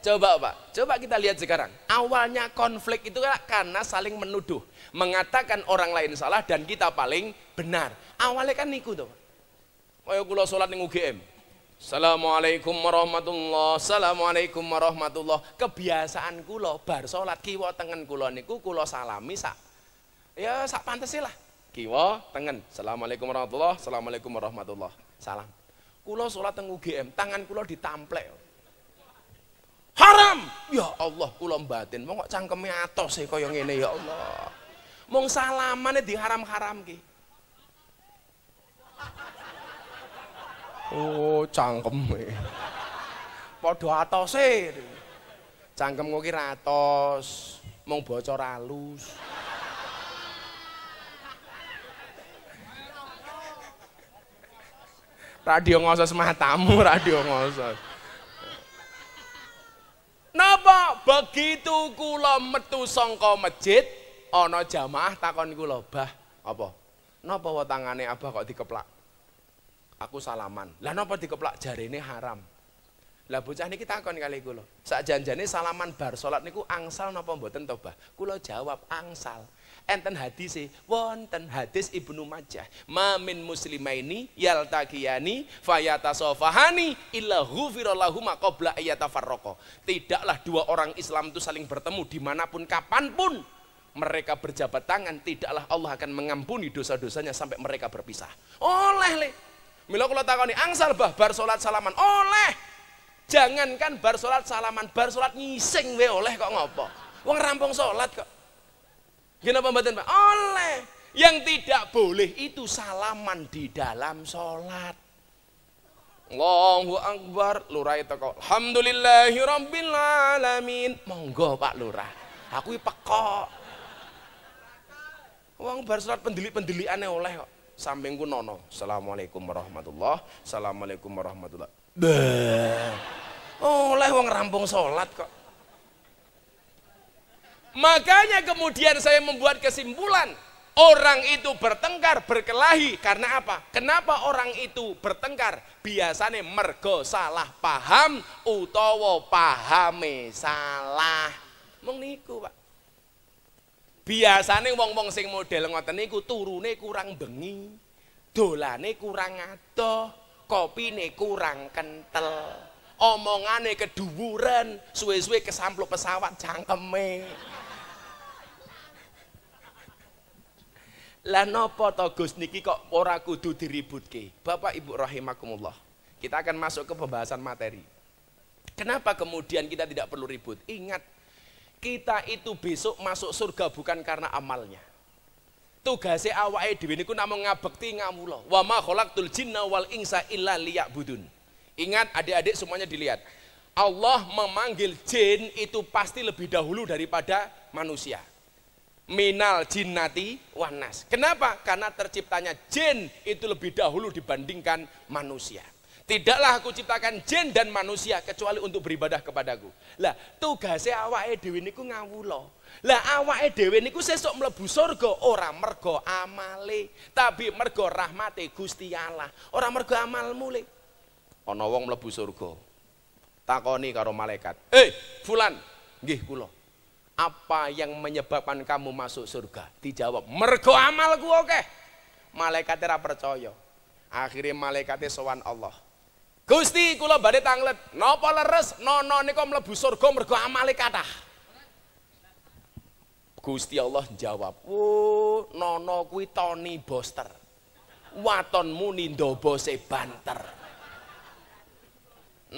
Speaker 1: Coba Pak, coba kita lihat sekarang. Awalnya konflik itu karena saling menuduh, mengatakan orang lain salah dan kita paling benar. Awalnya kan niku tuh. Pak. Kaya kula salat ning UGM. Assalamualaikum warahmatullah. Assalamualaikum warahmatullah. Kebiasaan kulo bar salat kiwa tengen kulo niku kulo salami sak ya sak pantese lah. Kiwa tengen. Assalamualaikum warahmatullah. Assalamualaikum warahmatullah. Salam. Kulo salat teng UGM, tangan kulo ditamplek. Haram. Ya Allah, kulo batin mongok cangkeme atos e kaya ngene ya Allah. Mong salamane diharam-haram ki. Oh, cangkem kowe. Padha atose. Cangkem kowe ki ratos, mung bocor alus. radio ngosos matamu, radio ngosos. Napa begitu kula metu sangka masjid ana jamaah takon kula, "Bah, apa? Napa wotangane Abah kok dikeplak?" aku salaman. Lah napa dikeplak jarene haram? Lah bocah niki takon kali kula. Sak janjane salaman bar salat niku angsal napa mboten to, Bah? Kula jawab angsal. Enten hadis e, wonten hadis Ibnu Majah. Mamin muslimaini yaltaqiyani fayatasofahani illa ghufira lahum qabla ayatafarraqa. Tidaklah dua orang Islam itu saling bertemu dimanapun kapanpun mereka berjabat tangan tidaklah Allah akan mengampuni dosa-dosanya sampai mereka berpisah. Oleh le. Mila kula takoni angsal bah bar salat salaman oleh. Jangankan bar salat salaman, bar salat ngising we oleh kok ngopo. Wong rampung salat kok. gimana apa mboten, Pak? Oleh. Yang tidak boleh itu salaman di dalam salat. Allahu Akbar, lurah itu kok. Alhamdulillahirabbil alamin. Monggo Pak Lurah. Aku pekok. Wong bar salat pendelik-pendeliane oleh kok samping ku nono. Assalamualaikum warahmatullah. Assalamualaikum warahmatullah.
Speaker 2: Beh.
Speaker 1: Oleh wong rampung sholat kok. Makanya kemudian saya membuat kesimpulan. Orang itu bertengkar, berkelahi. Karena apa? Kenapa orang itu bertengkar? Biasanya mergo salah paham utawa pahame salah. Mengiku pak. Biasane wong-wong sing model ngoten niku turune kurang bengi, dolane kurang kopi kopine kurang kental Omongane keduwuren, suwe-suwe kesamplu pesawat cangkeme. Lah napa to Gus niki kok ora kudu diributke? Bapak Ibu rahimakumullah. Kita akan masuk ke pembahasan materi. Kenapa kemudian kita tidak perlu ribut? Ingat kita itu besok masuk surga bukan karena amalnya. Tugasnya awake dhewe niku namun ngabekti ngamula. Wa ma kholaktul jinna wal insa illa budun. Ingat adik-adik semuanya dilihat. Allah memanggil jin itu pasti lebih dahulu daripada manusia. Minal jinnati wanas. Kenapa? Karena terciptanya jin itu lebih dahulu dibandingkan manusia. Tidaklah aku ciptakan jin dan manusia kecuali untuk beribadah kepadaku. Lah, tugasnya awake ini niku ngawulo. Lah awake ini niku sesok melebu surga orang mergo amale, tapi mergo rahmati Gusti Allah. orang mergo amal le. onowong wong surga. Takoni karo malaikat, "Eh, fulan, gih kulo. Apa yang menyebabkan kamu masuk surga?" Dijawab, "Mergo amalku oke. Okay. Malaikat percaya. Akhirnya malaikatnya sowan Allah Gusti kula badhe tanglet, napa leres nono nika mlebu surga mergo amale kathah. Gusti Allah jawab, "Oh, nono kuwi Tony Boster. Watonmu nindo bose banter."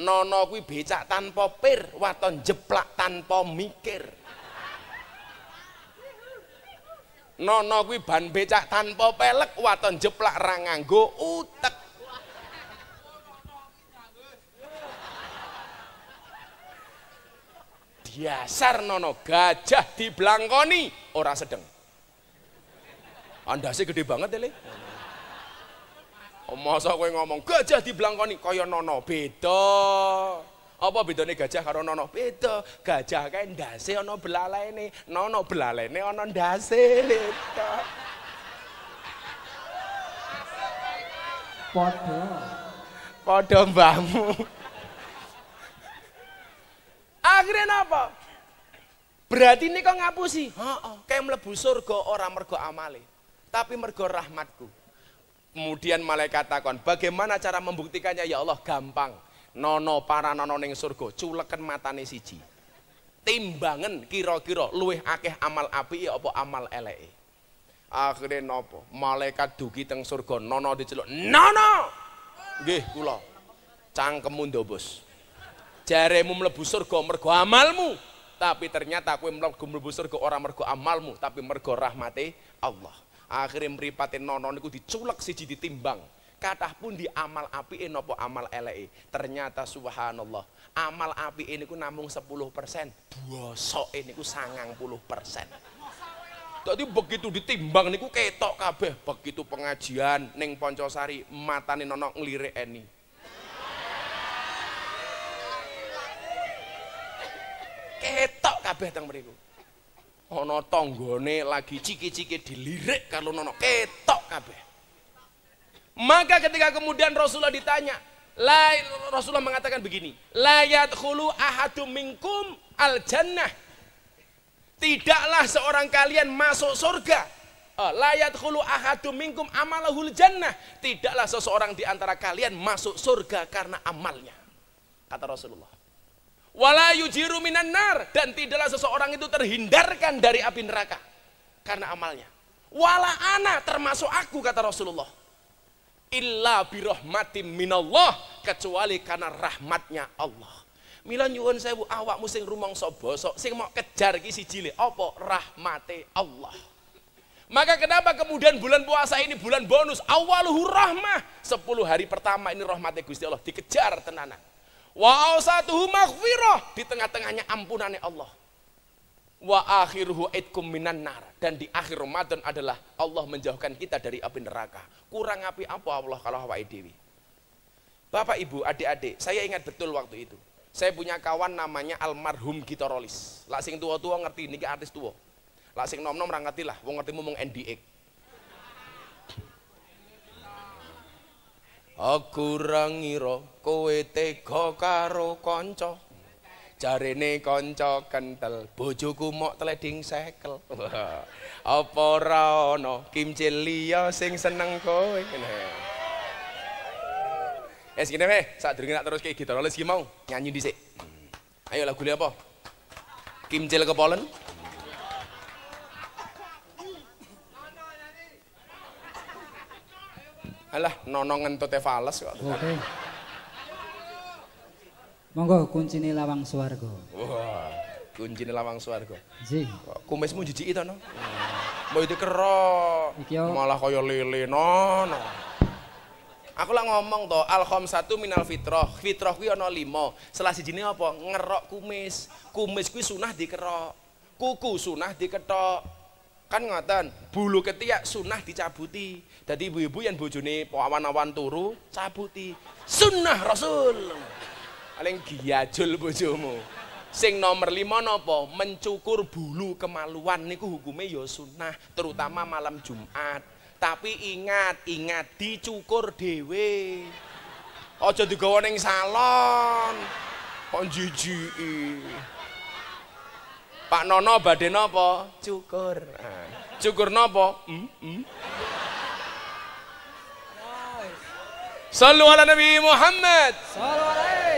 Speaker 1: Nono kuwi becak tanpa pir, waton jeplak tanpa mikir. Nono kuwi ban becak tanpa pelek, waton jeplak ra nganggo utek. Biasar nono gajah di blangkoni orang sedeng. Anda sih gede banget deh. Oh, masa kowe ngomong gajah di blangkoni kaya nono beda. Apa nih gajah karo nono? Beda. Gajah dasi ndase belalai nih nono nono ono ndase.
Speaker 2: podo
Speaker 3: podo mbahmu.
Speaker 1: Akhirnya apa? Berarti ini kok ngapusi? kayak melebus surga orang mergo amale, tapi mergo rahmatku. Kemudian malaikat takon, bagaimana cara membuktikannya? Ya Allah, gampang. Nono para nono ning surga, culeken matane siji. Timbangan kira-kira luweh akeh amal api ya apa amal eleke. Akhirnya nopo, malaikat dugi teng surga, nono diceluk, nono! Nggih kula. Cangkemmu ndobos jaremu mlebu surga mergo amalmu tapi ternyata kowe mlebu mlebu surga ora mergo amalmu tapi mergo rahmati Allah akhirnya meripati nono diculak diculek siji ditimbang kathah pun di amal api nopo amal elei ternyata subhanallah amal api ini ku namung 10 persen bosok ini ku sangang puluh persen jadi begitu ditimbang niku ketok kabeh begitu pengajian neng poncosari matane nono ngelirik eni ketok kabeh teng mriku ana tanggane lagi ciki-ciki dilirik kalau nono ketok kabeh maka ketika kemudian Rasulullah ditanya la, Rasulullah mengatakan begini layat hulu ahadu minkum al jannah tidaklah seorang kalian masuk surga oh, layat hulu ahadu minkum amalahul jannah tidaklah seseorang di antara kalian masuk surga karena amalnya kata Rasulullah Wala yujiru minan nar. Dan tidaklah seseorang itu terhindarkan dari api neraka. Karena amalnya. Wala ana termasuk aku kata Rasulullah. Illa birohmatim minallah. Kecuali karena rahmatnya Allah. Mila nyuwun sewu awakmu sing rumangsa bosok, sing mau kejar iki siji le apa rahmate Allah. Maka kenapa kemudian bulan puasa ini bulan bonus? Awaluhu rahmah. 10 hari pertama ini rahmate Gusti Allah dikejar tenanan. Wa awsatuhu maghfirah, di tengah-tengahnya ampunannya Allah. Wa akhiruhu itkum minan nar. Dan di akhir Ramadan adalah Allah menjauhkan kita dari api neraka. Kurang api apa Allah kalau hawa dewi. Bapak, Ibu, adik-adik, saya ingat betul waktu itu. Saya punya kawan namanya almarhum Gitorolis. Lak sing tua-tua ngerti niki artis tua. Lak sing nom-nom ra ngerti lah, wong ngerti mung NDX. Aku rangira kowe tega karo kanca. Jarene kanca kentel, bojoku mok tleding sekel. Apa ora ana kimcil liya sing seneng kowe? Es eh, gini weh, saat dengerin terus kayak gitar, lalu mau nyanyi dhisik. Hmm. Ayo lagu apa? Kimcil ke Poland? Alah, nono ngentute fales kok. Oke.
Speaker 2: Okay. Monggo kuncine lawang swarga.
Speaker 1: Wah, kuncine lawang swarga. Nggih. Kumismu jijiki to no? Mbok itu kero. Malah kaya lele nono. Aku lah ngomong to, al satu minal fitroh. Fitroh kuwi ana 5. Salah sijine apa? Ngerok kumis. Kumis kuwi sunah dikerok. Kuku sunah diketok. Kan ngoten, bulu ketiak sunnah dicabuti. Jadi ibu-ibu yang bojone awan-awan turu cabuti. Sunnah Rasul. Paling giajul bojomu. Sing nomor lima nopo mencukur bulu kemaluan niku hukumnya ya sunnah terutama malam Jumat. Tapi ingat, ingat dicukur dewe. Ojo digawa ning salon. Kok Pak Nono badhe napa? Cukur. Nah. Cukur nopo? Hmm? Hmm? Sallu ala Nabi Muhammad. Sallu alaihi.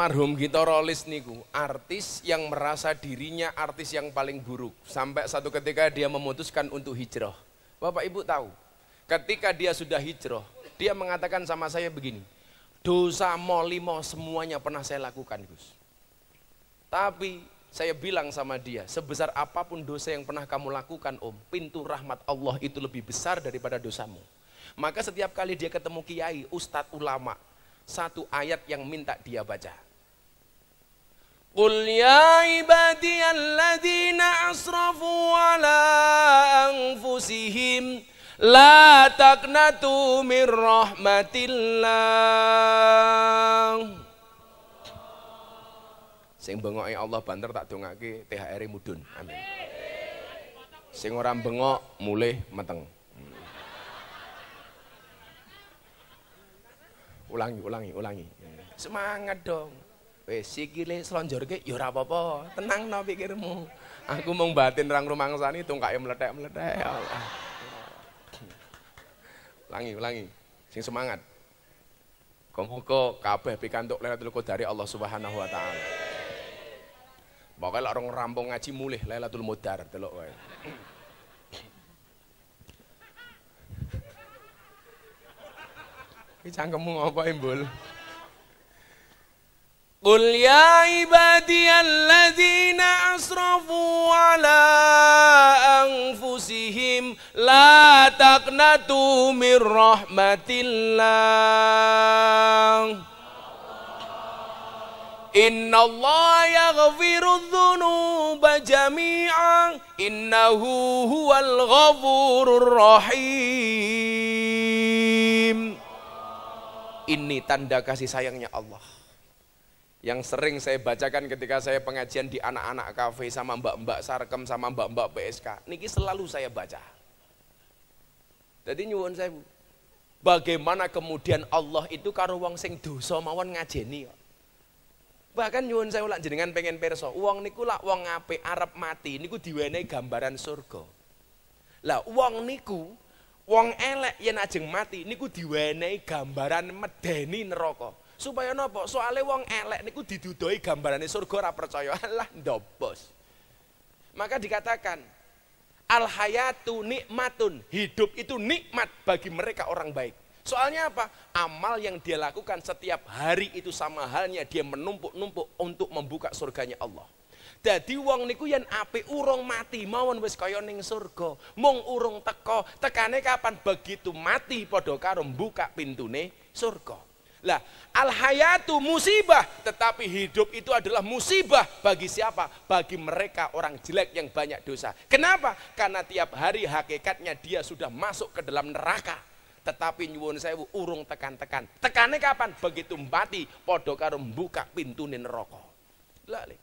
Speaker 1: almarhum Rolis niku artis yang merasa dirinya artis yang paling buruk sampai satu ketika dia memutuskan untuk hijrah. Bapak Ibu tahu, ketika dia sudah hijrah, dia mengatakan sama saya begini, dosa molimo semuanya pernah saya lakukan Gus. Tapi saya bilang sama dia, sebesar apapun dosa yang pernah kamu lakukan om, pintu rahmat Allah itu lebih besar daripada dosamu. Maka setiap kali dia ketemu kiai, ustadz ulama, satu ayat yang minta dia baca. قل يا عبادي الذين أسرفوا على أنفسهم لا تقنطوا من رحمة الله sing ya Allah banter tak dongake THR mudun amin sing ora bengok mulih meteng ulangi ulangi ulangi semangat dong wis sikile slonjorke ya ora apa-apa, tenang no pikirmu. Aku mung batin rang rumangsani tungkae ya meletek-meletek. Ya Allah. Langi, langi. Sing semangat. Kemoko kabeh pikantuk Lailatul Qadar Allah Subhanahu wa taala. Pokoke lek orang rampung ngaji mulih Lailatul Mudar delok wae. Ki cangkemmu apa, Imbul? قل يا عبادي الذين أسرفوا على أنفسهم لا تقنطوا من رحمة الله إن الله يغفر الذنوب جميعا إنه هو الغفور الرحيم Ini tanda kasih sayangnya Allah yang sering saya bacakan ketika saya pengajian di anak-anak kafe sama mbak-mbak sarkem sama mbak-mbak PSK niki selalu saya baca jadi nyuwun saya bagaimana kemudian Allah itu karo wong sing dosa mawon ngajeni bahkan nyuwun saya ulang jenengan pengen perso uang niku lak uang ngape Arab mati niku diwenei gambaran surga lah uang niku uang elek yang ajeng mati niku diwenei gambaran medeni neraka Supaya nopo Soale wong elek niku didudoi gambarane surga ora percaya Allah ndobos. Maka dikatakan al hayatu nikmatun. Hidup itu nikmat bagi mereka orang baik. Soalnya apa? Amal yang dia lakukan setiap hari itu sama halnya dia menumpuk-numpuk untuk membuka surganya Allah. jadi wong niku yang api urung mati mawon wis kaya ning surga. Mung urung teko, tekane kapan begitu mati padha karo buka pintune surga. Lah, al-hayatu musibah, tetapi hidup itu adalah musibah bagi siapa? Bagi mereka orang jelek yang banyak dosa. Kenapa? Karena tiap hari hakikatnya dia sudah masuk ke dalam neraka. Tetapi nyuwun sewu urung tekan-tekan. Tekannya kapan? Begitu mati, podo karo buka pintu neraka. Lali.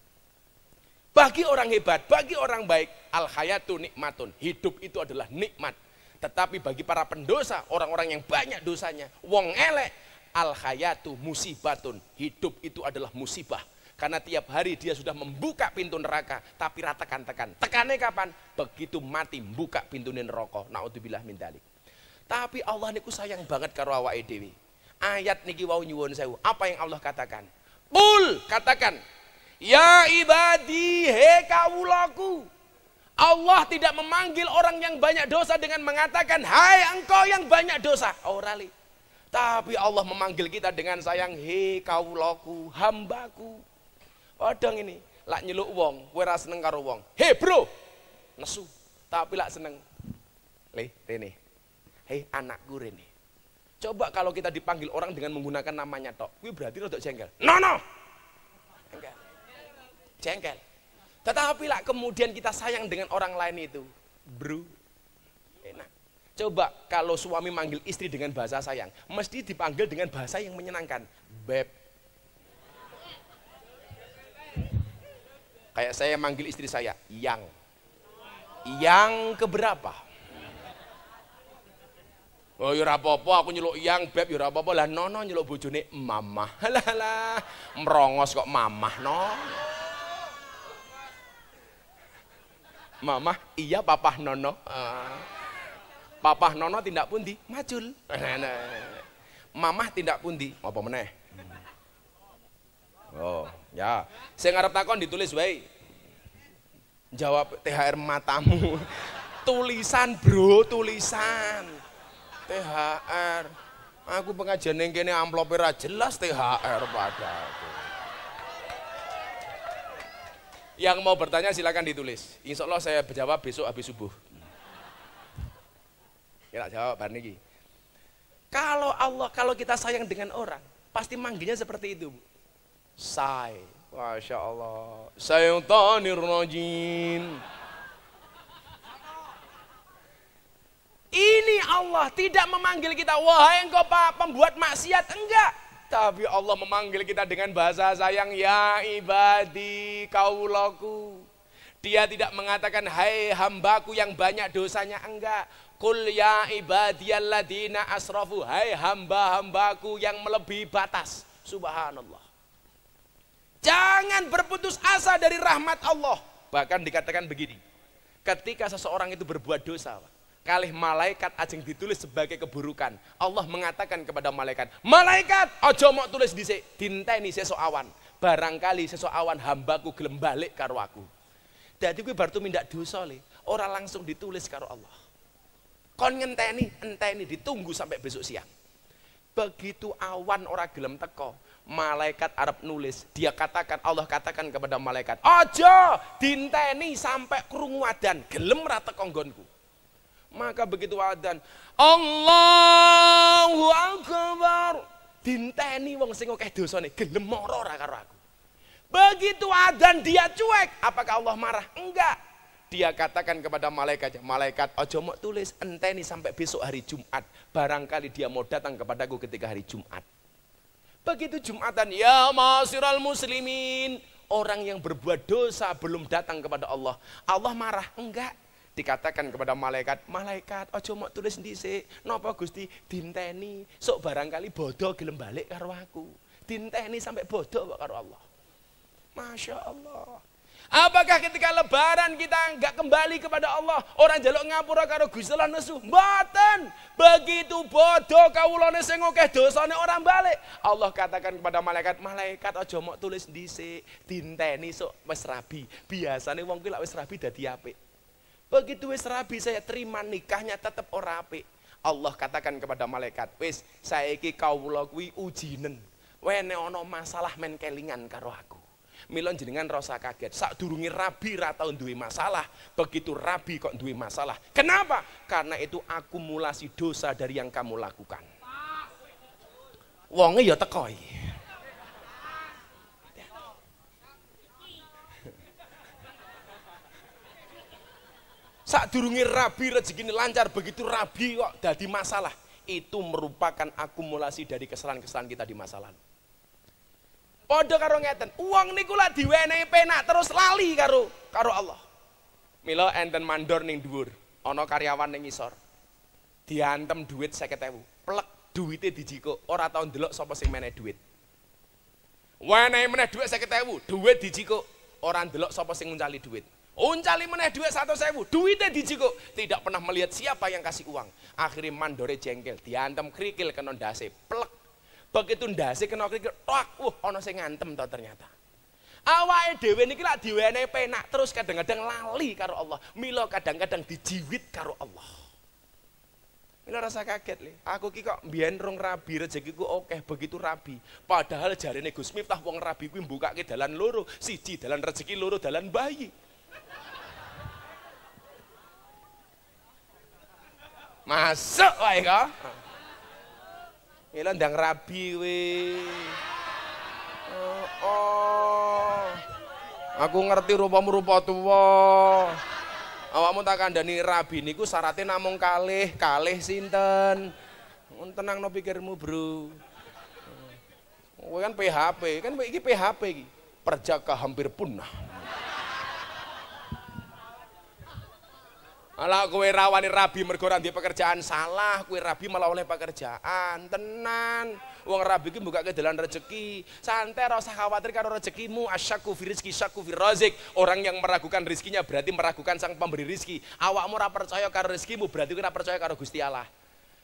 Speaker 1: Bagi orang hebat, bagi orang baik, al-hayatu nikmatun. Hidup itu adalah nikmat. Tetapi bagi para pendosa, orang-orang yang banyak dosanya, wong elek, al hayatu musibatun. Hidup itu adalah musibah. Karena tiap hari dia sudah membuka pintu neraka, tapi ratakan tekan. Tekannya kapan? Begitu mati buka pintu neraka. Naudzubillah min dalik. Tapi Allah niku sayang banget karo awake dhewe. Ayat niki wau nyuwun sewu. Apa yang Allah katakan? pul katakan, "Ya ibadi, he kawulaku." Allah tidak memanggil orang yang banyak dosa dengan mengatakan, "Hai engkau yang banyak dosa." orali oh, tapi Allah memanggil kita dengan sayang, "He kauloku, hambaku." Padang ini, lak nyeluk wong, kowe ora seneng karo wong. "He, bro." Nesu, tapi lak seneng. Le, rene. "He, anakku rene." Coba kalau kita dipanggil orang dengan menggunakan namanya tok, kuwi berarti rodok jengkel. No, no. Jengkel. Jengkel. Tetapi lah kemudian kita sayang dengan orang lain itu, bro, Coba kalau suami manggil istri dengan bahasa sayang, mesti dipanggil dengan bahasa yang menyenangkan. Beb. Kayak saya manggil istri saya, yang. Yang keberapa? Oh yura ya aku nyeluk yang beb yura ya rapopo lah nono nyeluk bojone mama Lah lah merongos kok mama no. mama iya papa nono. Uh. Papah Nono tindak pundi? Macul. Nah, nah, nah. Mamah tindak pundi? Apa meneh? Oh, ya. Saya ngarep takon ditulis baik. Jawab THR matamu. tulisan, Bro, tulisan. THR. Aku pengajian yang kini amplope jelas THR pada aku. Yang mau bertanya silakan ditulis. Insya Allah saya jawab besok habis subuh. Kira jawab bar niki. Kalau Allah, kalau kita sayang dengan orang, pasti manggilnya seperti itu. Say. Masya Allah. Sayyutanir rajin. Ini Allah tidak memanggil kita, wahai engkau pak pembuat maksiat. Enggak, tapi Allah memanggil kita dengan bahasa sayang ya ibadi kaulaku. Dia tidak mengatakan hai hey, hambaku yang banyak dosanya enggak. Kul ya ibadiyalladina asrafu Hai hamba-hambaku yang melebihi batas Subhanallah Jangan berputus asa dari rahmat Allah Bahkan dikatakan begini Ketika seseorang itu berbuat dosa Kalih malaikat ajeng ditulis sebagai keburukan Allah mengatakan kepada malaikat Malaikat ojo mau tulis dinta ini seso awan Barangkali seso awan hambaku gelembalik balik karo aku Jadi gue baru tuh mindak dosa li. Orang langsung ditulis karo Allah Kon ngenteni, enteni ditunggu sampai besok siang. Begitu awan ora gelem teko, malaikat Arab nulis, dia katakan Allah katakan kepada malaikat, ojo dinteni sampai krungu adan, gelem ra teko Maka begitu adan, Allahu akbar. Dinteni wong sing akeh dosane, gelem ora karo aku. Begitu adan dia cuek, apakah Allah marah? Enggak. Dia katakan kepada malaikat, malaikat ojo mau tulis enteni sampai besok hari Jumat. Barangkali dia mau datang kepadaku ketika hari Jumat. Begitu Jumatan, ya masyiral muslimin. Orang yang berbuat dosa belum datang kepada Allah. Allah marah? Enggak. Dikatakan kepada malaikat, malaikat ojo mau tulis dhisik. Nopo Gusti dinteni sok barangkali bodoh gelem balik karo aku. Dinteni sampai bodoh karo Allah. Masya Allah. Apakah ketika lebaran kita nggak kembali kepada Allah, orang jaluk ngapura karo Gusti Allah nesu? Mboten. Begitu bodoh kawulane sing akeh dosane orang balik. Allah katakan kepada malaikat, "Malaikat aja mok tulis dhisik, dinteni sok wis rabi." Biasane wong kuwi lak wis rabi dadi apik. Begitu wis rabi saya terima nikahnya tetap ora apik. Allah katakan kepada malaikat, "Wis, saiki kawula kuwi ujinen. Wene ana masalah men kelingan karo Mila jenengan rasa kaget. Sak durungi rabi rata untuk duwe masalah, begitu rabi kok duwe masalah. Kenapa? Karena itu akumulasi dosa dari yang kamu lakukan. Wonge ya tekoi. Saat Sak durungi rabi ini lancar, begitu rabi kok jadi masalah. Itu merupakan akumulasi dari kesalahan-kesalahan kita di masa lalu. Padha karo ngeten, uang niku lah diwenehi penak terus lali karo karo Allah. Mila enten mandor ning dhuwur, ana karyawan ning ngisor. Diantem duit 50.000. Plek duwite dijikuk, ora tahun ndelok sapa sing meneh duit. Wenehi meneh duit 50.000, duit dijikuk, Orang ndelok sapa sing nguncali duit. Uncali meneh duit satu sewu, duitnya dijikuk. Tidak pernah melihat siapa yang kasih uang. Akhirnya mandore jengkel, diantem kerikil ke dasi, plek begitu ndase kena krikil tok uh ana sing ngantem to ternyata awake dhewe niki lak diwenehi penak terus kadang-kadang lali karo Allah mila kadang-kadang dijiwit karo Allah mila rasa kaget li aku ki kok rong rabi rezekiku oke begitu rabi padahal jarene Gus Miftah wong rabi kuwi mbukake dalan loro siji dalan rezeki loro dalan bayi masuk wae kok Ela ya, ndang rabi kowe. Oh, oh. Aku ngerti rupamu rupa tuwa. Awakmu tak kandhani rabi niku syaratnya namung kalih, kalih sinten. Tenang no pikirmu, Bro. Kowe kan PHP, kan iki PHP iki. Perjaka hampir punah. Ala kue rawani rabi mergo ora pekerjaan salah, kue rabi malah oleh pekerjaan. Tenan. uang rabi itu buka dalan rezeki. Santai ora usah khawatir karo rezekimu. Asyaku fi rizki syaku fi Orang yang meragukan rizkinya berarti meragukan sang pemberi rizki. Awakmu ora percaya karo rizkimu berarti ora percaya karo Gusti Allah.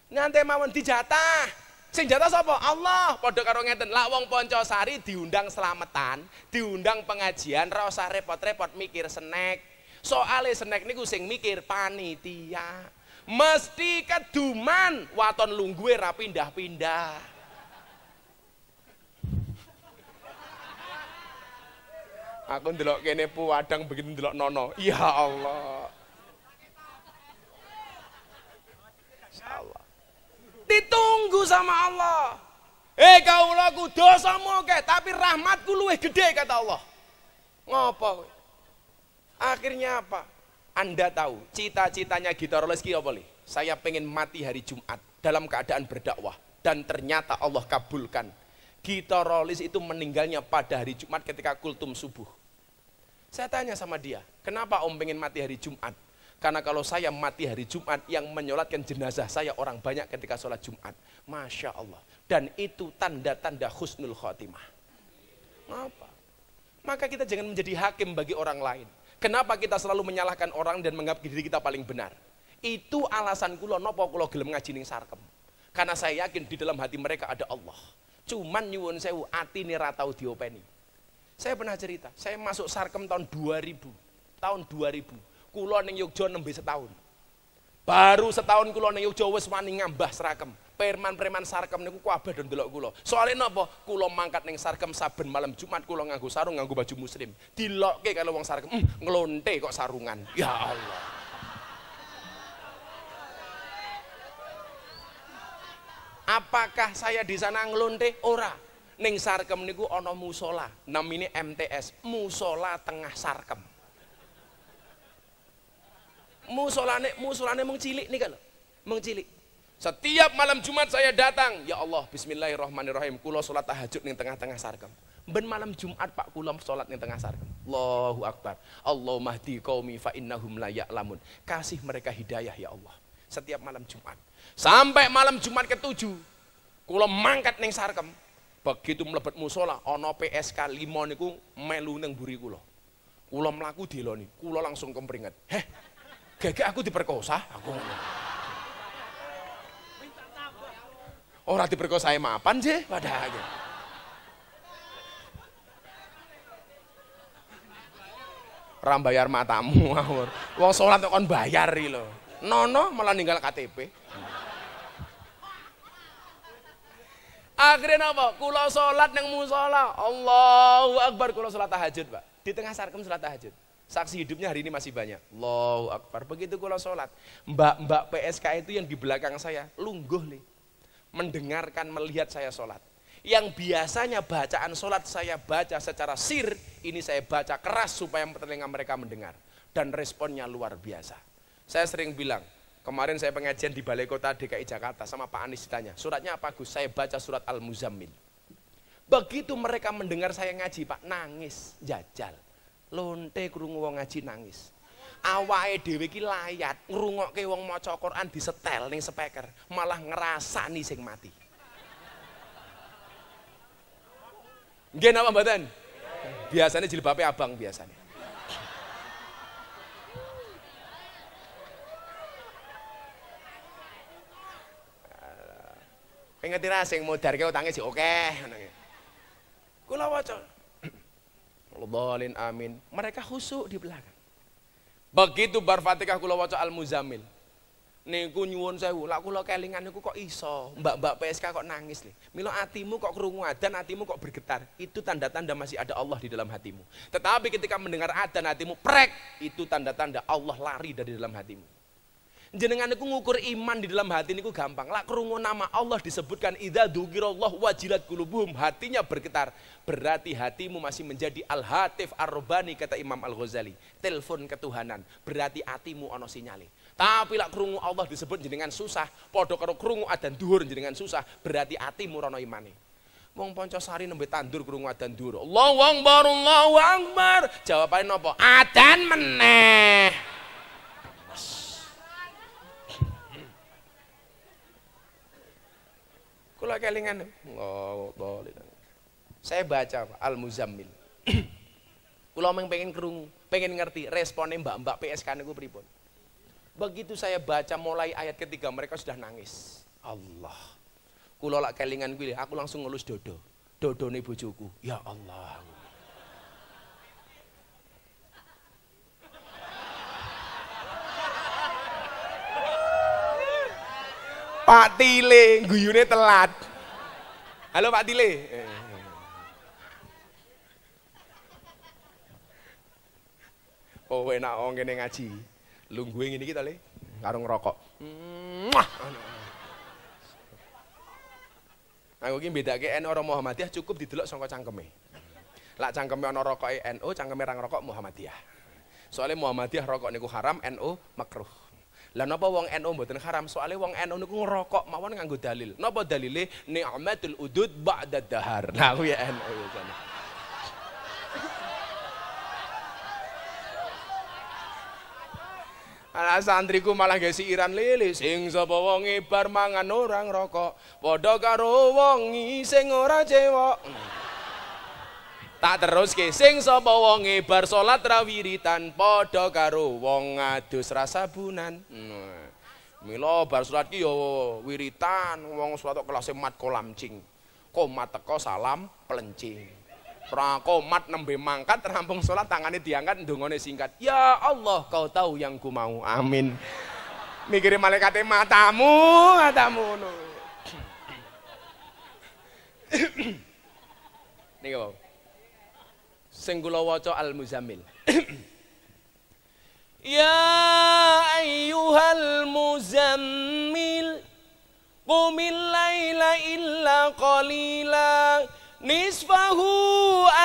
Speaker 1: Nanti mawon dijatah. Sing jatah sapa? Allah. Padha karo ngeten, lak wong sari diundang selamatan, diundang pengajian, ora repot-repot mikir snack Soale snack niku sing mikir panitia. Mesti keduman waton lungguwe ra pindah-pindah. Aku ndelok kene puwadang begitu ndelok nono. Ya Allah. Allah. Ditunggu sama Allah. Eh kau kaulaku dosa akeh, tapi rahmatku luwih gede kata Allah. ngapa kowe? Akhirnya apa? Anda tahu cita-citanya gitaroles ki apa li? Saya pengen mati hari Jumat dalam keadaan berdakwah dan ternyata Allah kabulkan. Gitarolis itu meninggalnya pada hari Jumat ketika kultum subuh. Saya tanya sama dia, kenapa om pengen mati hari Jumat? Karena kalau saya mati hari Jumat, yang menyolatkan jenazah saya orang banyak ketika sholat Jumat. Masya Allah. Dan itu tanda-tanda khusnul khotimah. Apa? Maka kita jangan menjadi hakim bagi orang lain. Kenapa kita selalu menyalahkan orang dan menganggap diri kita paling benar? Itu alasan kulo nopo kulo gelem ngaji ning sarkem. Karena saya yakin di dalam hati mereka ada Allah. Cuman nyuwun sewu ati ni tau diopeni. Saya pernah cerita, saya masuk sarkem tahun 2000. Tahun 2000. Kulo ning Yogyakarta nembe setahun. Baru setahun kulon ning Yogyakarta wis wani ngambah serakem. Perman-preman sarkem niku kabeh do ndelok kula. Soale napa? Kula mangkat ning sarkem saben malam Jumat kula nganggo sarung, nganggo baju muslim. Dilokke kalau wong sarkem, mm, nglonte kok sarungan. Ya Allah. Apakah saya di sana ngelonte? Ora. Ning sarkem niku ana musola, namine MTS, musola tengah sarkem. Musolane musolane mung cilik nika lho. Mung cilik. Setiap malam Jumat saya datang, ya Allah, bismillahirrahmanirrahim, kula sholat tahajud ning tengah-tengah sarkem. Ben malam Jumat Pak kula sholat ning tengah sarkem. Allahu akbar. Allah mahdi qaumi fa innahum la ya'lamun. Kasih mereka hidayah ya Allah. Setiap malam Jumat. Sampai malam Jumat ketujuh, kula mangkat ning sarkem. Begitu mlebet musola, ana PSK 5 niku melu ning buri kula. Kula mlaku diloni, kula langsung kempringet. Heh, gege aku diperkosa, aku diperkosa yang mapan sih padahal. Ram bayar matamu awur. Wong sholat tuh kon bayar iki lho. Nono malah ninggal KTP. Akhirnya apa? Kulo sholat nang musola. Allahu Akbar kulo sholat tahajud, Pak. Di tengah sarkem sholat tahajud. Saksi hidupnya hari ini masih banyak. Allahu Akbar. Begitu kulo sholat. Mbak-mbak PSK itu yang di belakang saya. Lungguh nih mendengarkan, melihat saya sholat. Yang biasanya bacaan sholat saya baca secara sir, ini saya baca keras supaya telinga mereka mendengar. Dan responnya luar biasa. Saya sering bilang, kemarin saya pengajian di Balai Kota DKI Jakarta sama Pak Anies ditanya, suratnya apa Gus? Saya baca surat Al-Muzammil. Begitu mereka mendengar saya ngaji, Pak, nangis, jajal. Lonte kerungu ngaji nangis awake dhewe iki layat ngrungokke wong maca Quran disetel ning speaker, malah ngrasani sing mati. Nggih napa mboten? Biasanya jilbabe abang biasanya. Pengen ra sing mau utange si akeh ngono iki. Kula waca. Allahin amin. Mereka khusuk di belakang. Begitu bar Fatihah kula waca Al Muzammil. Niku nyuwun sewu, lak kula kelingan niku kok iso. Mbak-mbak PSK kok nangis nih. Milo hatimu kok krungu dan hatimu kok bergetar. Itu tanda-tanda masih ada Allah di dalam hatimu. Tetapi ketika mendengar adzan hatimu prek, itu tanda-tanda Allah lari dari dalam hatimu jenengan niku ngukur iman di dalam hati niku gampang. Lak kerungu nama Allah disebutkan idza Allah wajilat qulubuhum, hatinya bergetar. Berarti hatimu masih menjadi al-hatif ar-rubani kata Imam Al-Ghazali. Telepon ketuhanan, berarti hatimu ono sinyale. Tapi lak kerungu Allah disebut jenengan susah, padha karo kerungu adan dhuwur jenengan susah, berarti hatimu rono imane. Wong Pancasari nembe tandur krungu adzan dhuwur. Allahu Akbar, Allahu Akbar. Jawabane nopo adan meneh. Kula kelingan oh, Saya baca Al-Muzammil. Kula pengen kerungu, pengen ngerti responnya mbak-mbak PSK niku pripun. Begitu saya baca mulai ayat ketiga mereka sudah nangis. Allah. Kula lak kelingan kuwi aku langsung ngelus dodo. dodo Dodone bojoku. Ya Allah. Pak Tile, guyune telat. Halo Pak Tile. Eh. Oh enak oh kene ngaji. Lungguhe ini kita to, Le. rokok. ngerokok. Aku iki ke NU orang Muhammadiyah cukup didelok saka cangkeme. Lak cangkeme ana rokoke NU, cangkeme ra ngerokok Muhammadiyah. Soalnya Muhammadiyah rokok niku haram, NU makruh. Lah napa wong NU mboten haram? Soale wong NU niku ngerokok mawon nganggo dalil. Napa dalile ni'matul udud ba'da dahar. Lah aku ya NU ya jane. Ala santriku malah gak iran lili sing sapa wong ibar mangan orang rokok padha karo wong sing ora cewek. Tak ke sing sapa wonge bar salat rawiritan, padha karo wong adus rasa bunan. Nah, Milo bar salat ki ya wiritan wong salat kelas mat kolamcing. Komat teko salam pelencing. Prakomat mat nembe mangkat rampung salat tangane diangkat ndongone singkat. Ya Allah kau tahu yang ku mau. Amin. Mikirin malaikatnya matamu, matamu Nih, sing kula waca Al Muzammil. ya ayyuhal muzammil qumil laila illa qalila nisfahu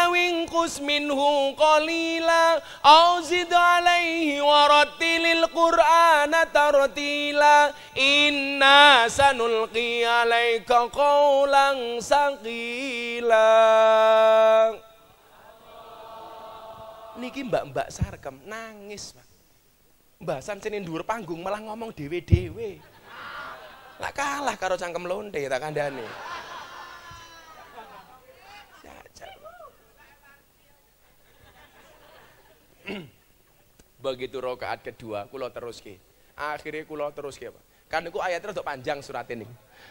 Speaker 1: awin kus minhu qalila auzid alaihi wa rattilil qur'ana tartila inna sanulqi alaika qawlan saqila niki mbak-mbak sarkem nangis, mbak mbak sini dur panggung malah ngomong dewe-dewe. Lah kalah karo cangkem lonte tak kandhane. Begitu rokaat kedua, kulo terus ke. Akhirnya kulo terus ke. Kan aku ayatnya untuk panjang surat ini.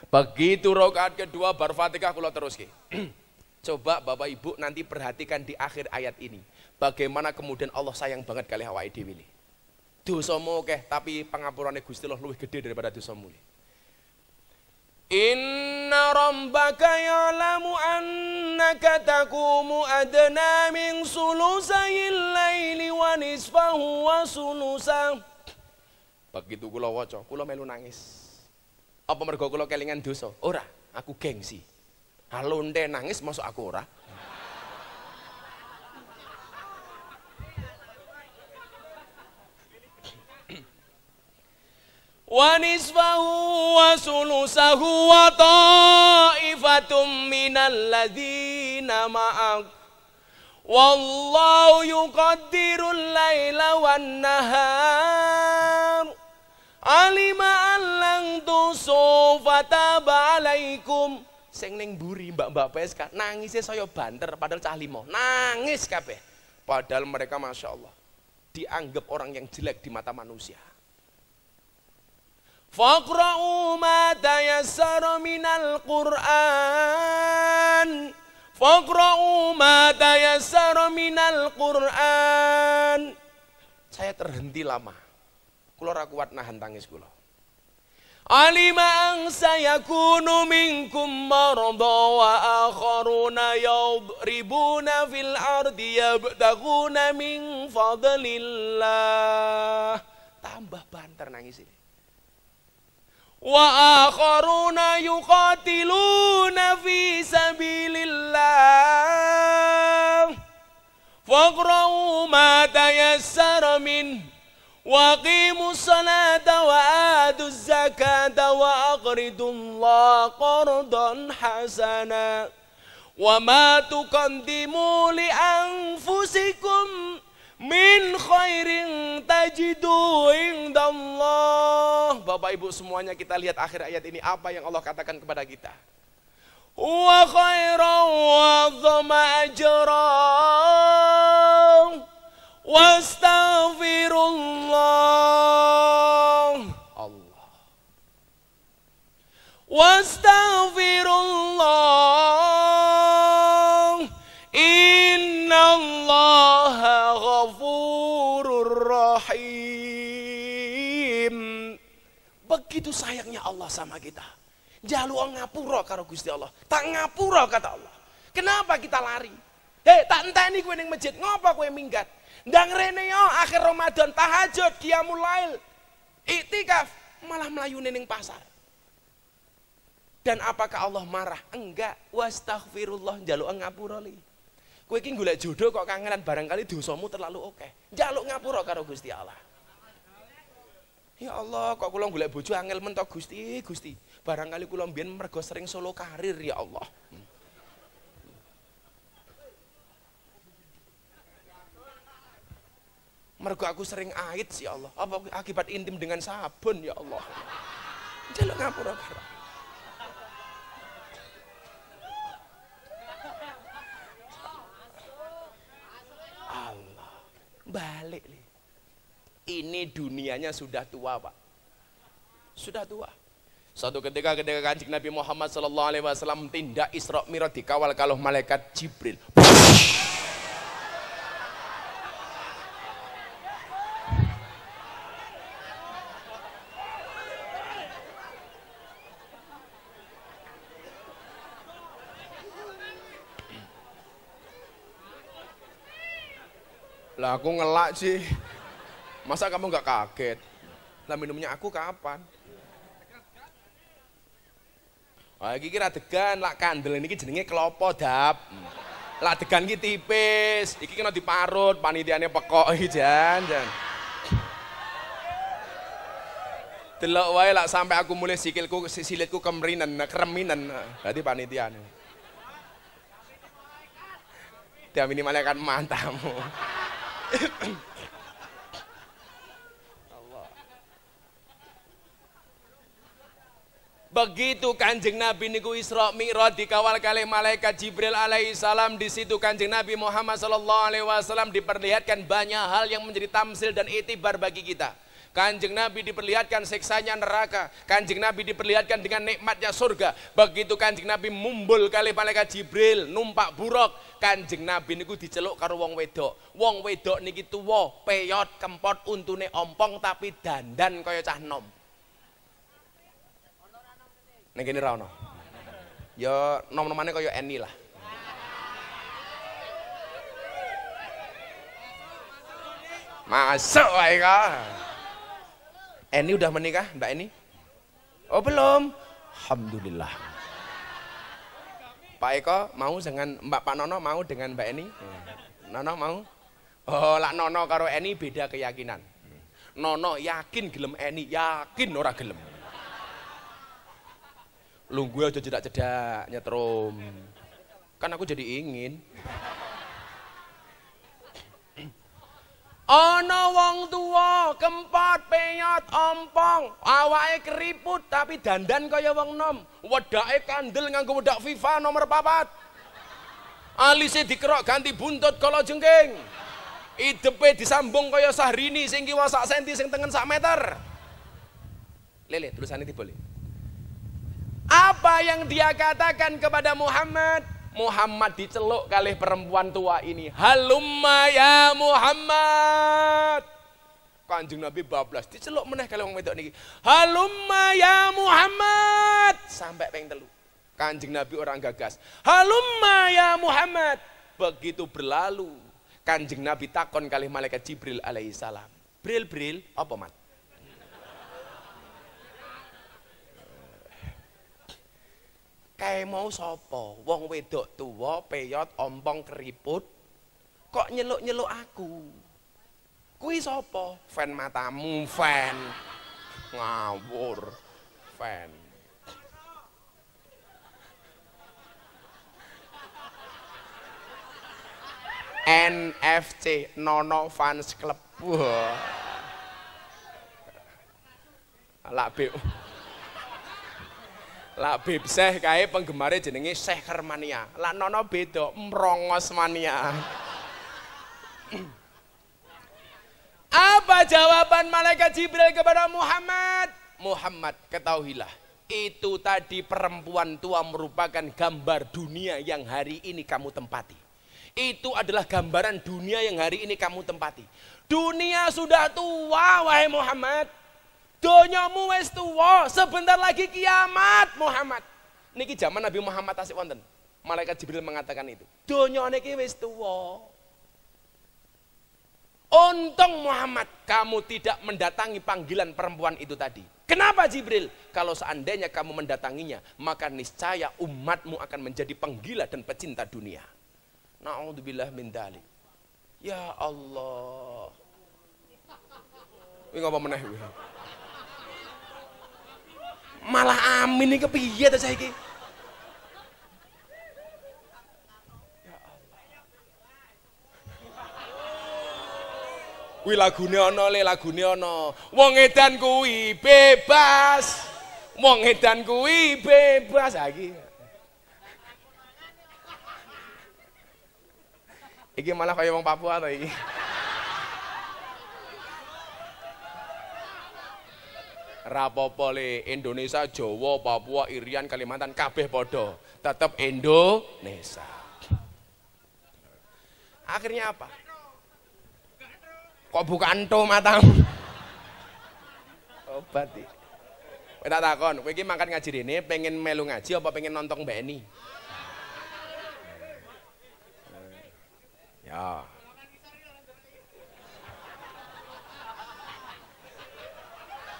Speaker 1: Begitu rokaat kedua, bar fatihah kulo terus ke. Coba Bapak Ibu nanti perhatikan di akhir ayat ini. Bagaimana kemudian Allah sayang banget kali hawa dhewe ini. Dosamu keh tapi pengapurannya Gusti Allah lebih gede daripada ini. Inna rabbaka ya'lamu annaka taqumu adna min sulusayil laili wa nisfahu wa sulusah. Begitu kula waca, kula melu nangis. Apa mergo kula kelingan dosa? Ora, aku gengsi Halunde nangis masuk aku ora. wa nisfahu wa sulusahu wa ta'ifatum minal ladzina ma'ak wallahu yuqaddirul laila wan nahar alima an lan tusu alaikum sing ning mburi mbak-mbak PSK nangisnya saya banter padahal cah limo nangis kabeh padahal mereka Masya Allah dianggap orang yang jelek di mata manusia Faqra'u ma tayassara minal Qur'an Faqra'u ma tayassara minal Qur'an Saya terhenti lama. Kulo ora kuat nahan tangis kulo علم أن سيكون منكم مرضى وآخرون يضربون في الأرض يبتغون من فضل الله tambah banter nangis ini وآخرون يقاتلون في سبيل الله فاقرؤوا ما تيسر منه وأقيموا الصلاة وآتوا الزكاة وأقرضوا الله قرضا حسنا وما تقدموا لأنفسكم min khairin tajidu indallah. Bapak Ibu semuanya kita lihat akhir ayat ini apa yang Allah katakan kepada kita. Wa khairan wa Wastafirullah Allah. Wastafirullah Inna Allah ghafurur rahim. Begitu sayangnya Allah sama kita. Jangan ngapura karo Gusti Allah. Tak ngapura kata Allah. Kenapa kita lari? Hei, tak entah ini gue yang masjid, ngopo gue minggat? Dan rene yo akhir Ramadan tahajud, dia mulai itikaf malah melayu neneng pasar. Dan apakah Allah marah? Enggak. Wastaghfirullah jaluk ngapura li. Kowe iki golek jodoh kok kangenan barangkali dosamu terlalu oke, Okay. Jaluk ngapura karo Gusti Allah. Ya Allah, kok kula golek bojo angel mentok Gusti, Gusti. Barangkali kula mbiyen mergo sering solo karir ya Allah. Hmm. Mergo aku sering ait ya Allah. Apa akibat intim dengan sabun ya Allah. jalo ngapura karo. Allah. Balik nih. Ini dunianya sudah tua, Pak. Sudah tua. Suatu ketika ketika kancing Nabi Muhammad Shallallahu Alaihi Wasallam tindak Isra Mi'raj dikawal kalau malaikat Jibril. Push! aku ngelak sih. Masa kamu nggak kaget? Lah minumnya aku kapan? Wah, iki kira lah lak kandel ini jenenge kelopo dap. Lak degan iki tipis, iki kena diparut, panitiane pekok iki jan jan. Delok wae lak sampe aku mulai sikilku silitku kemrinen, kreminen. Berarti panitiane. Dia minimalnya kan mantamu. Begitu Kanjeng Nabi niku Isra Mi'raj dikawal kali malaikat Jibril alaihi salam di situ Kanjeng Nabi Muhammad sallallahu alaihi wasallam diperlihatkan banyak hal yang menjadi tamsil dan itibar bagi kita. Kanjeng Nabi diperlihatkan seksanya neraka. Kanjeng Nabi diperlihatkan dengan nikmatnya surga. Begitu kanjeng Nabi mumbul kali malaikat Jibril, numpak buruk. Kanjeng Nabi niku diceluk karo wong wedok. Wong wedok niki tuwa, peyot, kempot, untune ompong tapi dandan kaya cah nom. Ning kene ra ono. Ya nom-nomane kaya Eni lah. Masuk wae kok. Eni eh, udah menikah, Mbak Eni? Oh belum. Alhamdulillah. Pak Eko mau dengan Mbak Pak Nono mau dengan Mbak Eni? Nono mau? Oh lah Nono karo Eni beda keyakinan. Nono yakin gelem Eni, yakin ora gelem. gue aja cedak-cedaknya nyetrum. Kan aku jadi ingin. Ana wong tuwa kempot penyot, ompong, awake keriput tapi dandan kaya wong nom. Wedake kandel nganggo wedak FIFA nomor papat. Alise dikerok ganti buntut kala jengking. Idepe disambung kaya Sahrini sing kiwa sak senti sing tengen sak meter. Lele tulisannya tiba Apa yang dia katakan kepada Muhammad? Muhammad diceluk kali perempuan tua ini. Halumma ya Muhammad. Kanjeng Nabi bablas diceluk meneh kali wong wedok niki. Halumma ya Muhammad sampai peng telu. Kanjeng Nabi orang gagas. Halumma ya Muhammad. Begitu berlalu, Kanjeng Nabi takon kali malaikat Jibril alaihissalam. Bril bril apa mat? kae mau sapa wong wedok tuwa peyot ompong keriput kok nyeluk-nyeluk aku kuwi sapa fan matamu fan ngawur fan NFC Nono Fans Club. Wah. Wow. Lah bib seh kae penggemare jenenge seh hermania Lah nono beda mrongos mania. Apa jawaban malaikat Jibril kepada Muhammad? Muhammad, ketahuilah, itu tadi perempuan tua merupakan gambar dunia yang hari ini kamu tempati. Itu adalah gambaran dunia yang hari ini kamu tempati. Dunia sudah tua, wahai Muhammad. Donyamu wis tuwa, sebentar lagi kiamat Muhammad. Niki zaman Nabi Muhammad tasik wonten. Malaikat Jibril mengatakan itu. Donyane iki wis tuwa. Untung Muhammad kamu tidak mendatangi panggilan perempuan itu tadi. Kenapa Jibril? Kalau seandainya kamu mendatanginya, maka niscaya umatmu akan menjadi penggila dan pecinta dunia. Nauzubillah min dalik. Ya Allah. Ini ngapa meneh? malah amin iki piye ta saiki kuwi lagune ana le lagune ana wong edan kuwi bebas wong edan kuwi bebas lagi iki malah kaya wong papua to iki Rapopole Indonesia, Jawa, Papua, Irian, Kalimantan, kabeh podo. Tetap Indonesia. Akhirnya apa? Kok bukan tuh matamu? Obat oh, Kita tak takon, kita makan ngaji ini, pengen melu ngaji apa pengen nonton Mbak Eni? Ya.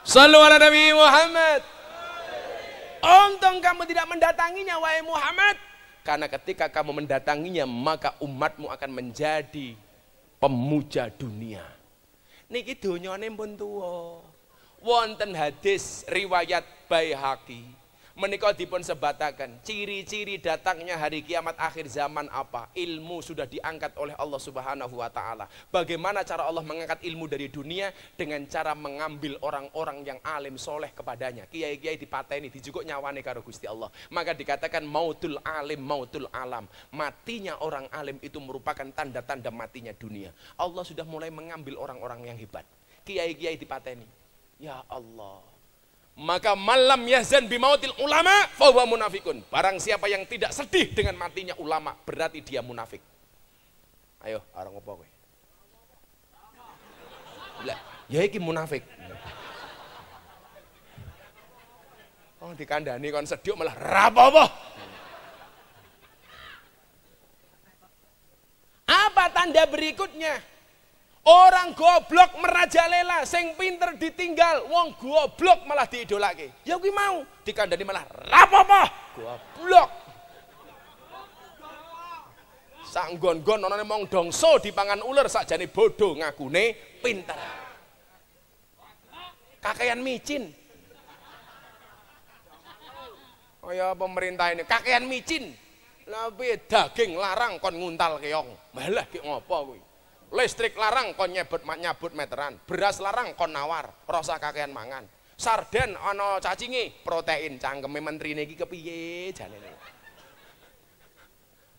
Speaker 1: Sallu ala Nabi Muhammad. Untung kamu tidak mendatanginya, wahai Muhammad. Karena ketika kamu mendatanginya, maka umatmu akan menjadi pemuja dunia. Niki donyane pun tuwa. Wonten hadis riwayat Baihaqi menikah dipun sebatakan. Ciri-ciri datangnya hari kiamat akhir zaman apa? Ilmu sudah diangkat oleh Allah Subhanahu wa taala. Bagaimana cara Allah mengangkat ilmu dari dunia dengan cara mengambil orang-orang yang alim soleh kepadanya. Kiai-kiai dipateni, dijukuk nyawane karo Gusti Allah. Maka dikatakan mautul alim, mautul alam. Matinya orang alim itu merupakan tanda-tanda matinya dunia. Allah sudah mulai mengambil orang-orang yang hebat. Kiai-kiai dipateni. Ya Allah, maka malam yahzan bimautil ulama fahuwa munafikun. Barang siapa yang tidak sedih dengan matinya ulama, berarti dia munafik. Ayo, orang apa kowe? ya iki munafik. Oh dikandani kon sedih malah rapopo. Apa tanda berikutnya? Orang goblok merajalela, sing pinter ditinggal, wong goblok malah diidolake. Ya kuwi mau dikandani malah rapopo goblok. Sang gon-gon ana mong dongso dipangan ular sakjane bodoh ngakune pinter. Kakean micin. Oh ya pemerintah ini kakean micin. Lah daging larang kon nguntal keong. Malah ki ngopo kuwi? Listrik larang kon nyebut nyabut meteran, beras larang kon nawar, rasa kakean mangan. Sarden ono cacingi, protein cangkeme menteri negi kepiye ini,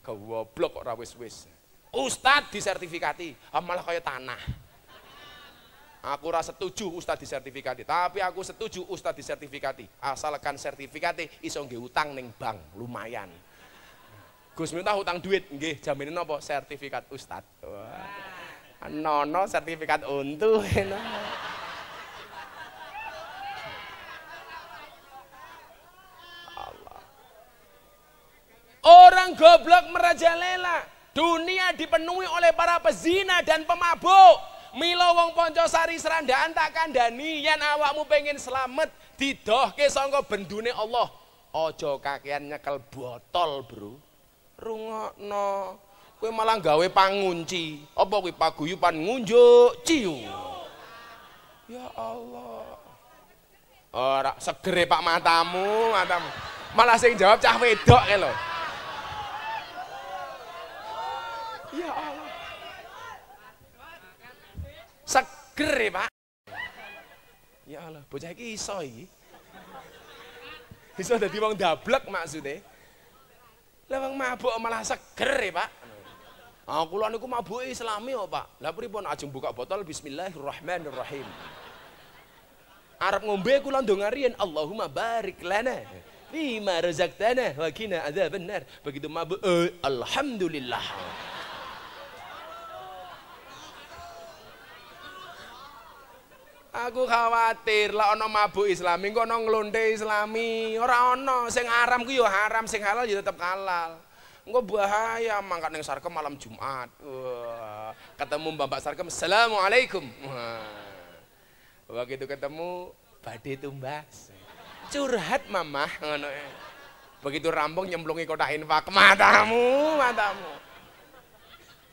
Speaker 1: Goblok kok rawis wis-wis. Ustad disertifikati, ah, malah kaya tanah. Aku rasa setuju Ustad disertifikati, tapi aku setuju Ustad disertifikati. Asalkan sertifikati iso nggih utang ning bank, lumayan. Gus minta hutang duit, nggih, jaminin apa? Sertifikat Ustad. Wow nono sertifikat untu Allah orang goblok merajalela dunia dipenuhi oleh para pezina dan pemabuk Milo wong Poncosari serandaan tak kandani yang awakmu pengen selamat ke songko bendune Allah. Ojo kakean nyekel botol, Bro. no kowe malah gawe pangunci apa kowe paguyupan ngunjuk ciu ya
Speaker 2: Allah
Speaker 1: ora segere pak matamu matamu malah sing jawab cah wedok ya lo ya Allah segere pak ya Allah bocah iki iso iki iso dadi wong dablek maksude lah wong mabuk malah seger pak Ah kula niku mabuk islami kok, oh, Pak. Lah pripun ajeng buka botol bismillahirrahmanirrahim. Arab ngombe kula ndongarian Allahumma barik lana fima razaqtana wa qina adzabannar. Begitu mabuk, eh, alhamdulillah. Aku khawatir lah ono mabuk islami, kok ono islami, ora ono sing haram ku yo ya haram, sing halal yo ya tetep halal. Enggak bahaya mangkat neng Sarkem malam Jumat. Wah, ketemu Bapak Sarkem, "Assalamualaikum." Wah. Begitu ketemu badai tumbas. Curhat mamah ngono. Begitu rampung nyemplungi kota infak matamu, matamu.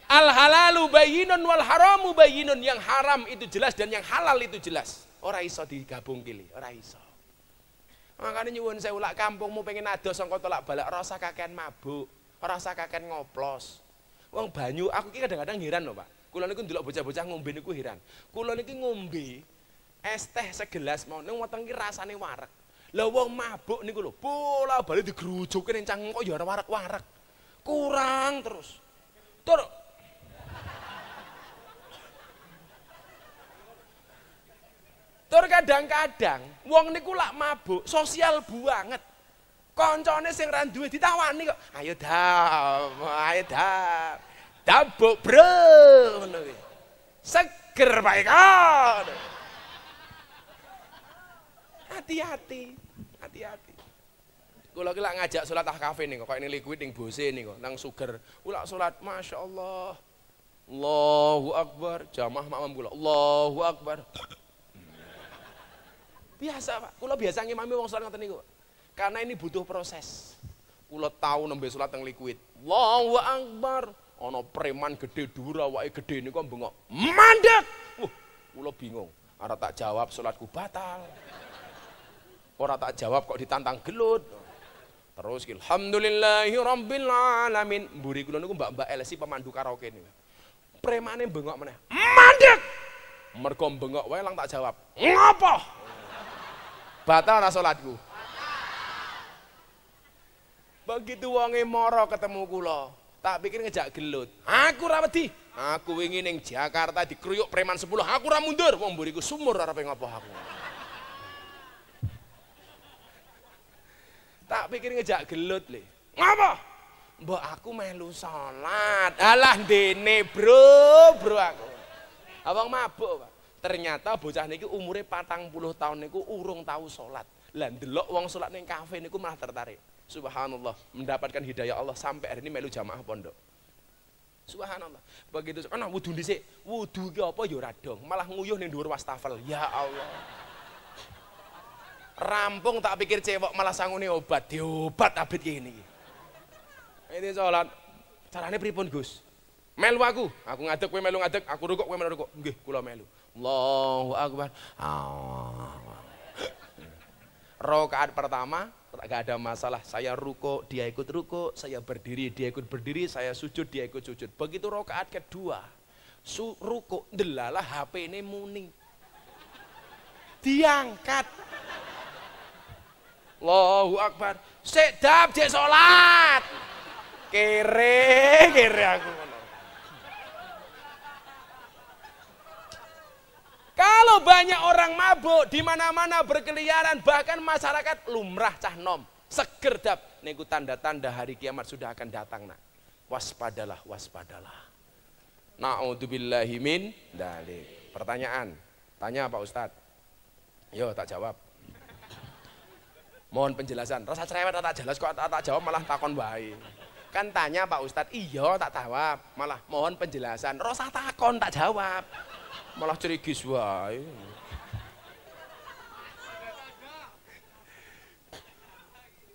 Speaker 1: Al halalu bayinun wal haramu bayinun yang haram itu jelas dan yang halal itu jelas. Ora iso digabung kili, ora iso. Makanya nyuwun saya ulak kampungmu pengen ada songkot tolak balak rasa kakean mabuk orang usah ngoplos. Wong banyu aku ki kadang-kadang heran loh, Pak. Kula niku ndelok bocah-bocah ngombe niku heran. Kula niki ngombe es teh segelas mau nang weteng ki rasane warek. Lah wong mabuk niku lho, bola bali digerujuke ning cangkem kok ya warek-warek. Kurang terus. Tur Tur kadang-kadang wong niku lak mabuk, sosial banget. Koncone sing ra duwe ditawani kok. Ayo dam, ayo dam. Dabuk bro ngono kuwi. Seger bae kon. Hati-hati, hati-hati. Kula iki lak ngajak salat ahkafe ning kok ini liquid ning bose kok. nang sugar. Kula salat masyaallah. Allahu Akbar, jamaah makmum kula. Allahu Akbar. biasa, Pak. Kula biasa ngimami wong salat ngoten niku, Pak. Karena ini butuh proses. Kulo tahu nembe salat teng liquid. Allahu akbar. Ono preman gede dhuwur awake gede niku bengok. Mandek. Wah, kulo bingung. Ora tak jawab salatku batal. Ora tak jawab kok ditantang gelut. Terus alhamdulillahi rabbil alamin. Mburi kula niku mbak-mbak LSI pemandu karaoke niku. Premane bengok meneh. Mandek. Mergo bengok wae lang tak jawab. Ngopo? Batal ra Begitu wonge moro ketemu kula, tak pikir ngejak gelut. Aku ra wedi. Aku wingi ning Jakarta dikruyuk preman 10, aku ra mundur. Wong mburiku sumur arepe ngopo aku. tak pikir ngejak gelut le. Ngopo? Mbok aku melu salat. Alah dene, Bro, bro aku. Abang mabuk, Pak. Ternyata bocah niki umure 40 tahun niku urung tahu salat. Lah ndelok wong salat ning kafe niku malah tertarik. Subhanallah, mendapatkan hidayah Allah sampai hari ini melu jamaah pondok. Subhanallah. Begitu kan wudu dhisik. Wudu ki apa ya ora dong, malah nguyuh ning dhuwur wastafel. Ya Allah. Rampung tak pikir cewek malah sangune obat, diobat abet ki ini. Ini salat. Carane pripun, Gus? Melu aku, aku ngadeg kowe melu ngadeg, aku rukuk kowe melu rukuk. Nggih, kula melu. Allahu akbar. Allah. Rakaat pertama Tak ada masalah. Saya ruko, dia ikut ruko, saya berdiri, dia ikut berdiri, saya sujud, dia ikut sujud. Begitu rokaat kedua, su ruko, delalah HP ini muni. Diangkat. Allahu Akbar. Sedap, dia sholat. Kere, kere aku. Kalau banyak orang mabuk di mana-mana berkeliaran bahkan masyarakat lumrah cah nom, segerdap Niku tanda-tanda hari kiamat sudah akan datang nak. Waspadalah, waspadalah. Na'udzubillahi min dalik. Pertanyaan, tanya Pak Ustadz. Yo tak jawab. Mohon penjelasan. Rasa cerewet tak jelas kok tak, tak jawab malah takon baik. Kan tanya Pak Ustadz, iyo tak jawab, malah mohon penjelasan. Rasa takon tak jawab malah cerigis wae.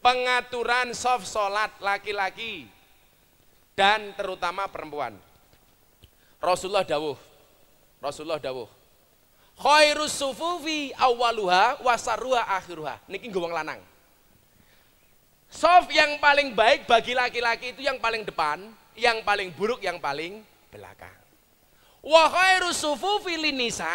Speaker 1: Pengaturan soft salat laki-laki dan terutama perempuan. Rasulullah dawuh. Rasulullah dawuh. Khairus sufufi awaluha wasaruha akhiruha. Niki nggo lanang. Soft yang paling baik bagi laki-laki itu yang paling depan, yang paling buruk yang paling belakang. Wa khairu sufufi linisa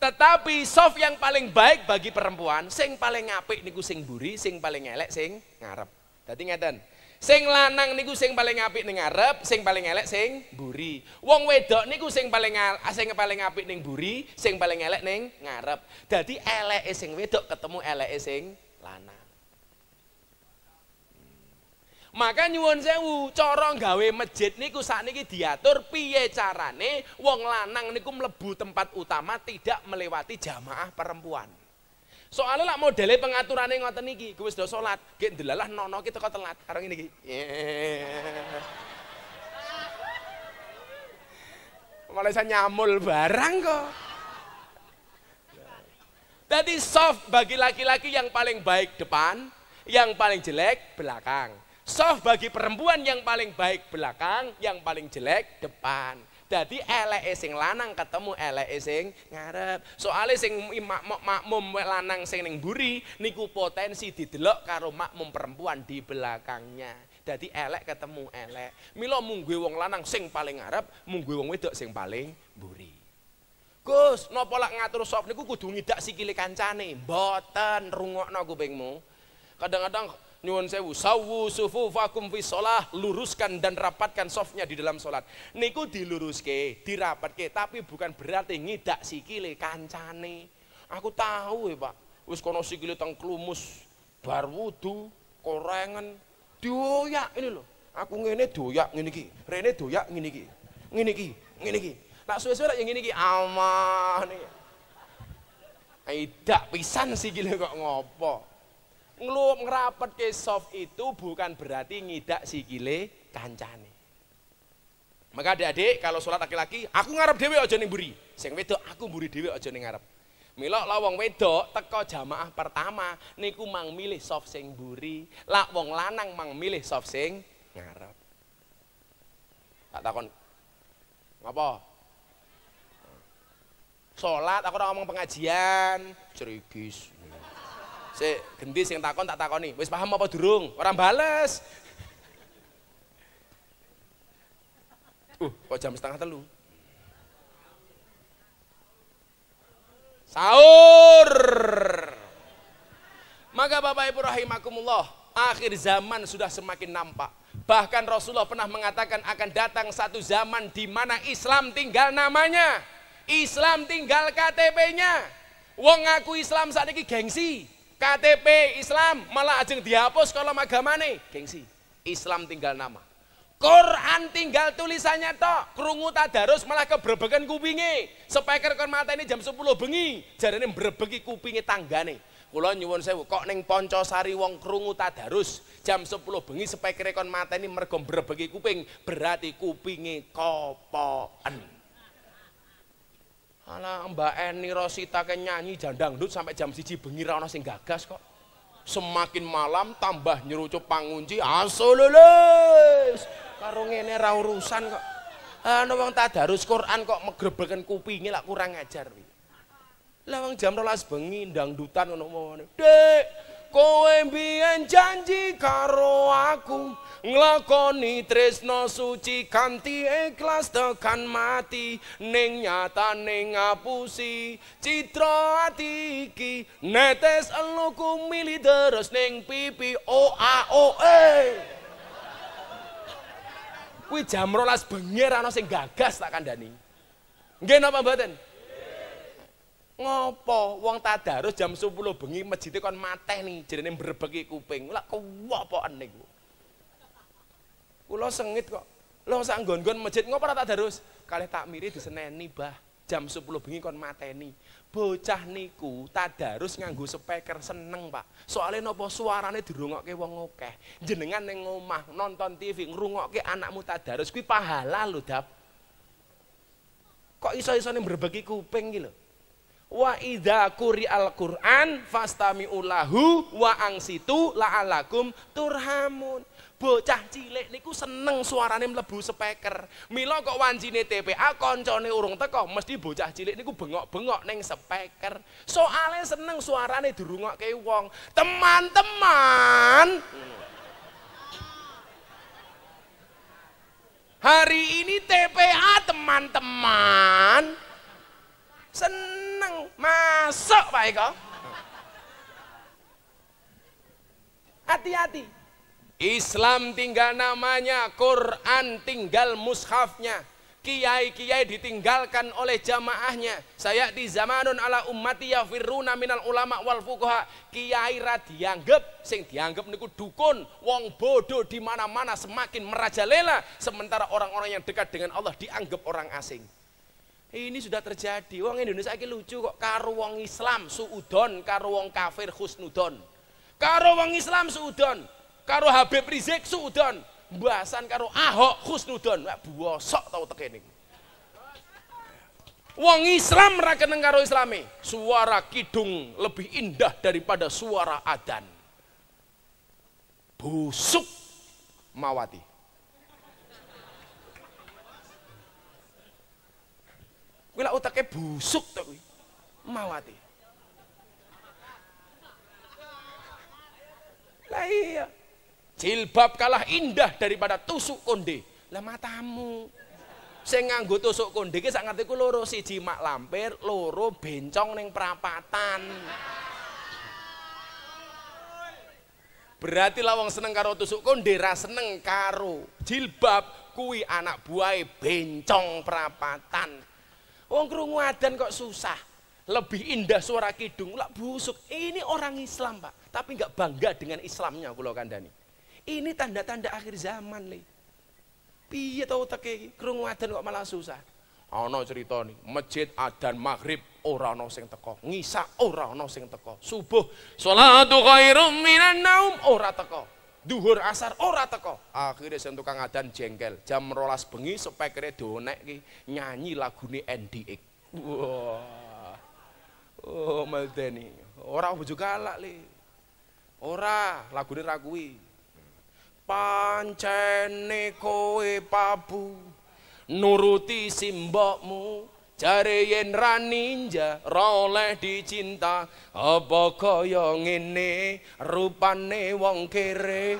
Speaker 1: tetapi soft yang paling baik bagi perempuan sing paling apik niku sing buri, sing paling elek sing ngarep. Dadi ngeten. Sing lanang niku sing paling apik ning ngarep, sing paling elek sing buri. Wong wedok niku sing paling ah, sing paling apik ning buri, sing paling elek ning ngarep. Dadi eleke sing wedok ketemu eleke sing lanang. Maka nyuwun sewu, cara gawe masjid niku sakniki diatur piye carane wong lanang niku mlebu tempat utama tidak melewati jamaah perempuan. Soalnya lah modelnya pengaturannya ngoten niki, gue sudah sholat, gak delalah nono kita kau telat, karena ini yeah. Malah saya nyamul barang kok. Jadi soft bagi laki-laki yang paling baik depan, yang paling jelek belakang. Soft bagi perempuan yang paling baik belakang, yang paling jelek depan. Jadi elek sing lanang ketemu elek sing ngarep. Soale sing makmum mak lanang sing ning buri niku potensi didelok karo makmum perempuan di belakangnya. Jadi elek ketemu elek. Milo munggu wong lanang sing paling ngarep, munggu wong wedok sing paling buri. Gus, nopo lak ngatur sop niku kudu ngidak sikile kancane. Mboten rungokno kupingmu. Kadang-kadang nyuwun sewu sawu sufu fi shalah luruskan dan rapatkan softnya di dalam solat. niku diluruske dirapatke tapi bukan berarti ngidak sikile kancane aku tahu ya Pak wis kono sikile teng klumus barwudu wudu korengen dioyak ini loh aku ngene doyak ngene iki rene doyak ngene iki ngene iki ngene iki tak suwe-suwe yang ngene iki aman Aidak pisan sikile kok ngopo ngelup ngerapet ke soft itu bukan berarti ngidak si gile kancane. Maka adik-adik kalau sholat laki-laki, aku ngarep dewi aja ning buri. Sing wedok aku buri dewi aja ning ngarep. Mila lawang wedo, teko jamaah pertama niku mang milih soft sing buri, lak wong lanang mang milih soft sing ngarep. Tak takon. Ngapa? Sholat, aku udah ngomong pengajian, cerigis si gendis yang takon tak takoni. Wis paham apa durung? Orang bales. Uh, kok jam setengah telu? Sahur. Maka Bapak Ibu rahimakumullah, akhir zaman sudah semakin nampak. Bahkan Rasulullah pernah mengatakan akan datang satu zaman di mana Islam tinggal namanya. Islam tinggal KTP-nya. Wong aku Islam saat ini gengsi. KTP Islam malah ajeng dihapus kalau agamane gengsi Islam tinggal nama Quran tinggal tulisannya tok krungu tadarus malah kebrebekan kupinge speaker kon mata ini jam 10 bengi jarane brebeki kupinge tanggane kula nyuwun sewu kok ning Poncosari wong krungu tadarus jam 10 bengi speaker kon mata ini mergo brebeki kuping berarti kupinge kopoen Ala Mbak Eni Rosita ke nyanyi jandangdut sampe jam siji bengi ra ono sing gagas kok. Semakin malam tambah nyerucup pangunci asululus. Karo ngene ra urusan kok. Anu wong tadarus Quran kok megrebeken kupinge lak kurang ajar kuwi. Lah wong jam 12 bengi ndangdutan ngono-ngono. Dek, kowe mbiyen janji karo aku. nglakoni tresno suci kanthi ikhlas tekan mati ning nyatane ngapusi citra ati iki netes eluku mili terus ning pipi oaoe a o e kuwi jam 12 bengir ana sing gagas tak kandani nggih napa mboten ngopo wong tadarus jam 10 bengi mejite kon mateh nih jenenge mbrebeki kuping lak kuwo apa niku Kulo sengit kok. Lo sak nggon-nggon masjid ngopo ora tak darus? Kalih miri diseneni, Bah. Jam 10 bengi kon mateni. Bocah niku tak darus nganggo speaker seneng, Pak. Soale napa suarane dirungokke wong akeh. Jenengan ning omah nonton TV ngrungokke anakmu darus kuwi pahala lho, Dap. Kok iso-isone berbagi kuping iki lho. wa idza quri'al qur'an fastami'u lahu wa angsitu la'alakum turhamun bocah cilik niku seneng suarane mlebu speaker. Mila kok wancine TPA koncone urung teko, mesti bocah cilik niku bengok-bengok neng speaker. Soale seneng suarane dirungokke wong. Teman-teman, Hari ini TPA teman-teman seneng masuk Pak Eko. Hati-hati, Islam tinggal namanya, Quran tinggal mushafnya. Kiai-kiai ditinggalkan oleh jamaahnya. Saya di zamanun ala ummati yafirruna minal ulama wal fuqaha. Kiai ra dianggep, sing dianggep niku dukun, wong bodoh di mana-mana semakin merajalela sementara orang-orang yang dekat dengan Allah dianggap orang asing. Ini sudah terjadi. Wong Indonesia iki lucu kok karo wong Islam suudon, karo wong kafir husnudon. Karo wong Islam suudon, karo Habib Rizik sudon bahasan karo Ahok Khusnudon wah buosok tau ini. Wong Islam rakeneng karo Islami, suara kidung lebih indah daripada suara adan busuk mawati Kuwi lak utake busuk to mawati Lah iya Jilbab kalah indah daripada tusuk konde. Lah matamu. Sing nganggo tusuk konde iki sak ngertiku loro siji mak lampir, loro bencong ning perapatan. Berarti lawang seneng karo tusuk konde ra seneng karo jilbab kuwi anak buahe bencong perapatan. Wong krungu adan kok susah. Lebih indah suara kidung, lak busuk. Ini orang Islam, Pak. Tapi enggak bangga dengan Islamnya kula kandani. Ini tanda-tanda akhir zaman nih. Piye tau teke krungu adan kok malah susah. Ana cerita nih, masjid adan maghrib ora ana sing teko, ngisa ora ana sing teko, subuh salatu khairum minan naum ora teko. Duhur asar ora teko. Akhirnya sing tukang adan jengkel. Jam rolas bengi spekere donek ki nyanyi lagune NDX. Wah. Wow. Oh, medeni. Ora bojo galak li. Ora lagune ra kuwi pancene kowe pabu nuruti simbokmu cari yen ra ninja roleh dicinta apa kaya ngene rupane wong kere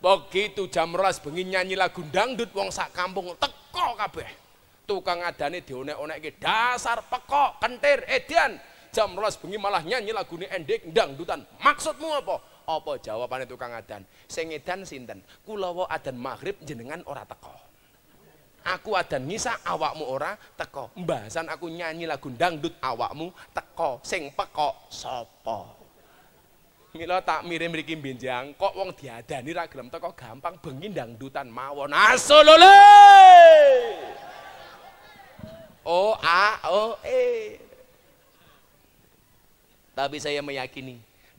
Speaker 1: begitu jam ras bengi nyanyi lagu dangdut wong sak kampung teko kabeh tukang adane dionek ke dasar pekok kentir edian jam ras bengi malah nyanyi lagu ne endek dangdutan maksudmu apa apa jawabane tukang adan? Sing edan sinten? Kula wa adan maghrib jenengan ora teko. Aku adan ngisa awakmu ora teko. Mbahasan aku nyanyi lagu dangdut awakmu teko. Sing pekok sopo Mila tak mirim mriki binjang, kok wong diadani ra gelem teko gampang bengi dangdutan mawon. Asolole! O A O E. Tapi saya meyakini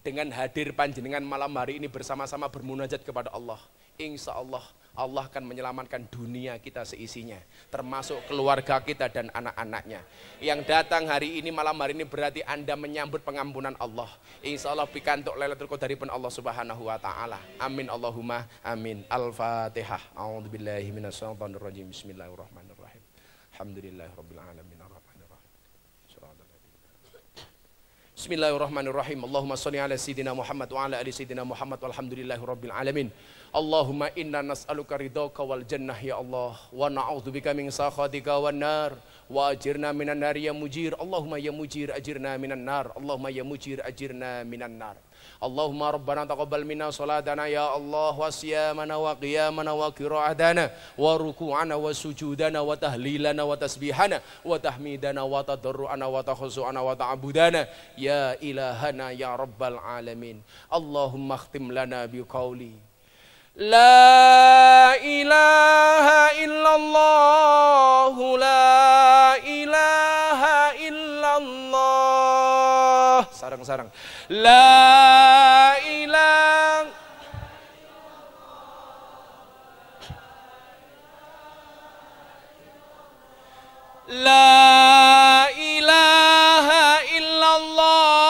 Speaker 1: dengan hadir panjenengan malam hari ini bersama-sama bermunajat kepada Allah. Insya Allah, Allah akan menyelamatkan dunia kita seisinya. Termasuk keluarga kita dan anak-anaknya. Yang datang hari ini, malam hari ini berarti Anda menyambut pengampunan Allah. Insya Allah, pikantuk lelatul dari pun Allah subhanahu wa ta'ala. Amin Allahumma, amin. Al-Fatihah. A'udzubillahi Alhamdulillah Bismillahirrahmanirrahim. Alhamdulillahirrabbilalamin. بسم الله الرحمن الرحيم اللهم صل على سيدنا محمد وعلى ال سيدنا محمد والحمد لله رب العالمين اللهم انا نسالك رضاك والجنه يا الله ونعوذ بك من سخطك والنار ajirna minan nar ya mujir Allahumma ya mujir ajirna minan nar Allahumma ya mujir ajirna minan nar Allahumma rabbana taqabbal minna salatana ya Allah wa siyamana wa qiyamana wa qira'atana wa ruku'ana wa sujudana wa tahlilana wa tasbihana ya ilahana ya rabbal alamin Allahumma akhtim lana biqawli لا إله إلا الله لا إله إلا الله sarang-sarang لا إله
Speaker 2: لا إله
Speaker 1: إلا الله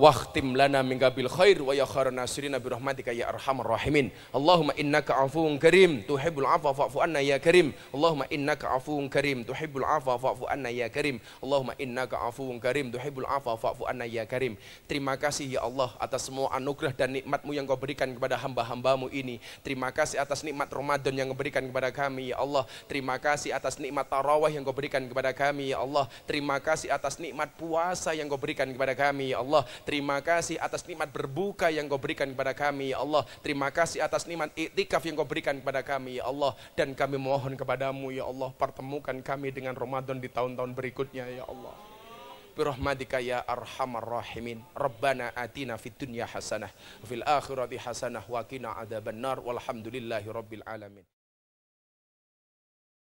Speaker 1: Wahtim lana min khair wa ya khair nasirina bi rahmatika ya arhamar rahimin. Allahumma innaka afuun karim tuhibbul afa fa'fu anna ya karim. Allahumma innaka afuun karim tuhibbul afa fa'fu anna ya karim. Allahumma innaka afuun karim tuhibbul afa fa'fu anna ya karim. Terima kasih ya Allah atas semua anugerah dan nikmatmu yang kau berikan kepada hamba-hambamu ini. Terima kasih atas nikmat Ramadan yang kau berikan kepada kami ya Allah. Terima kasih atas nikmat tarawih yang kau berikan kepada kami ya Allah. Terima kasih atas nikmat puasa yang kau berikan kepada kami ya Allah. Terima kasih atas nikmat berbuka yang kau berikan kepada kami, ya Allah. Terima kasih atas nikmat iktikaf yang kau berikan kepada kami, ya Allah. Dan kami mohon kepadamu, ya Allah, pertemukan kami dengan Ramadan di tahun-tahun berikutnya, ya Allah. Birahmatika ya arhamar rahimin. Rabbana atina fid dunya hasanah. Fil akhirati hasanah wa kina adaban nar. Walhamdulillahi rabbil alamin.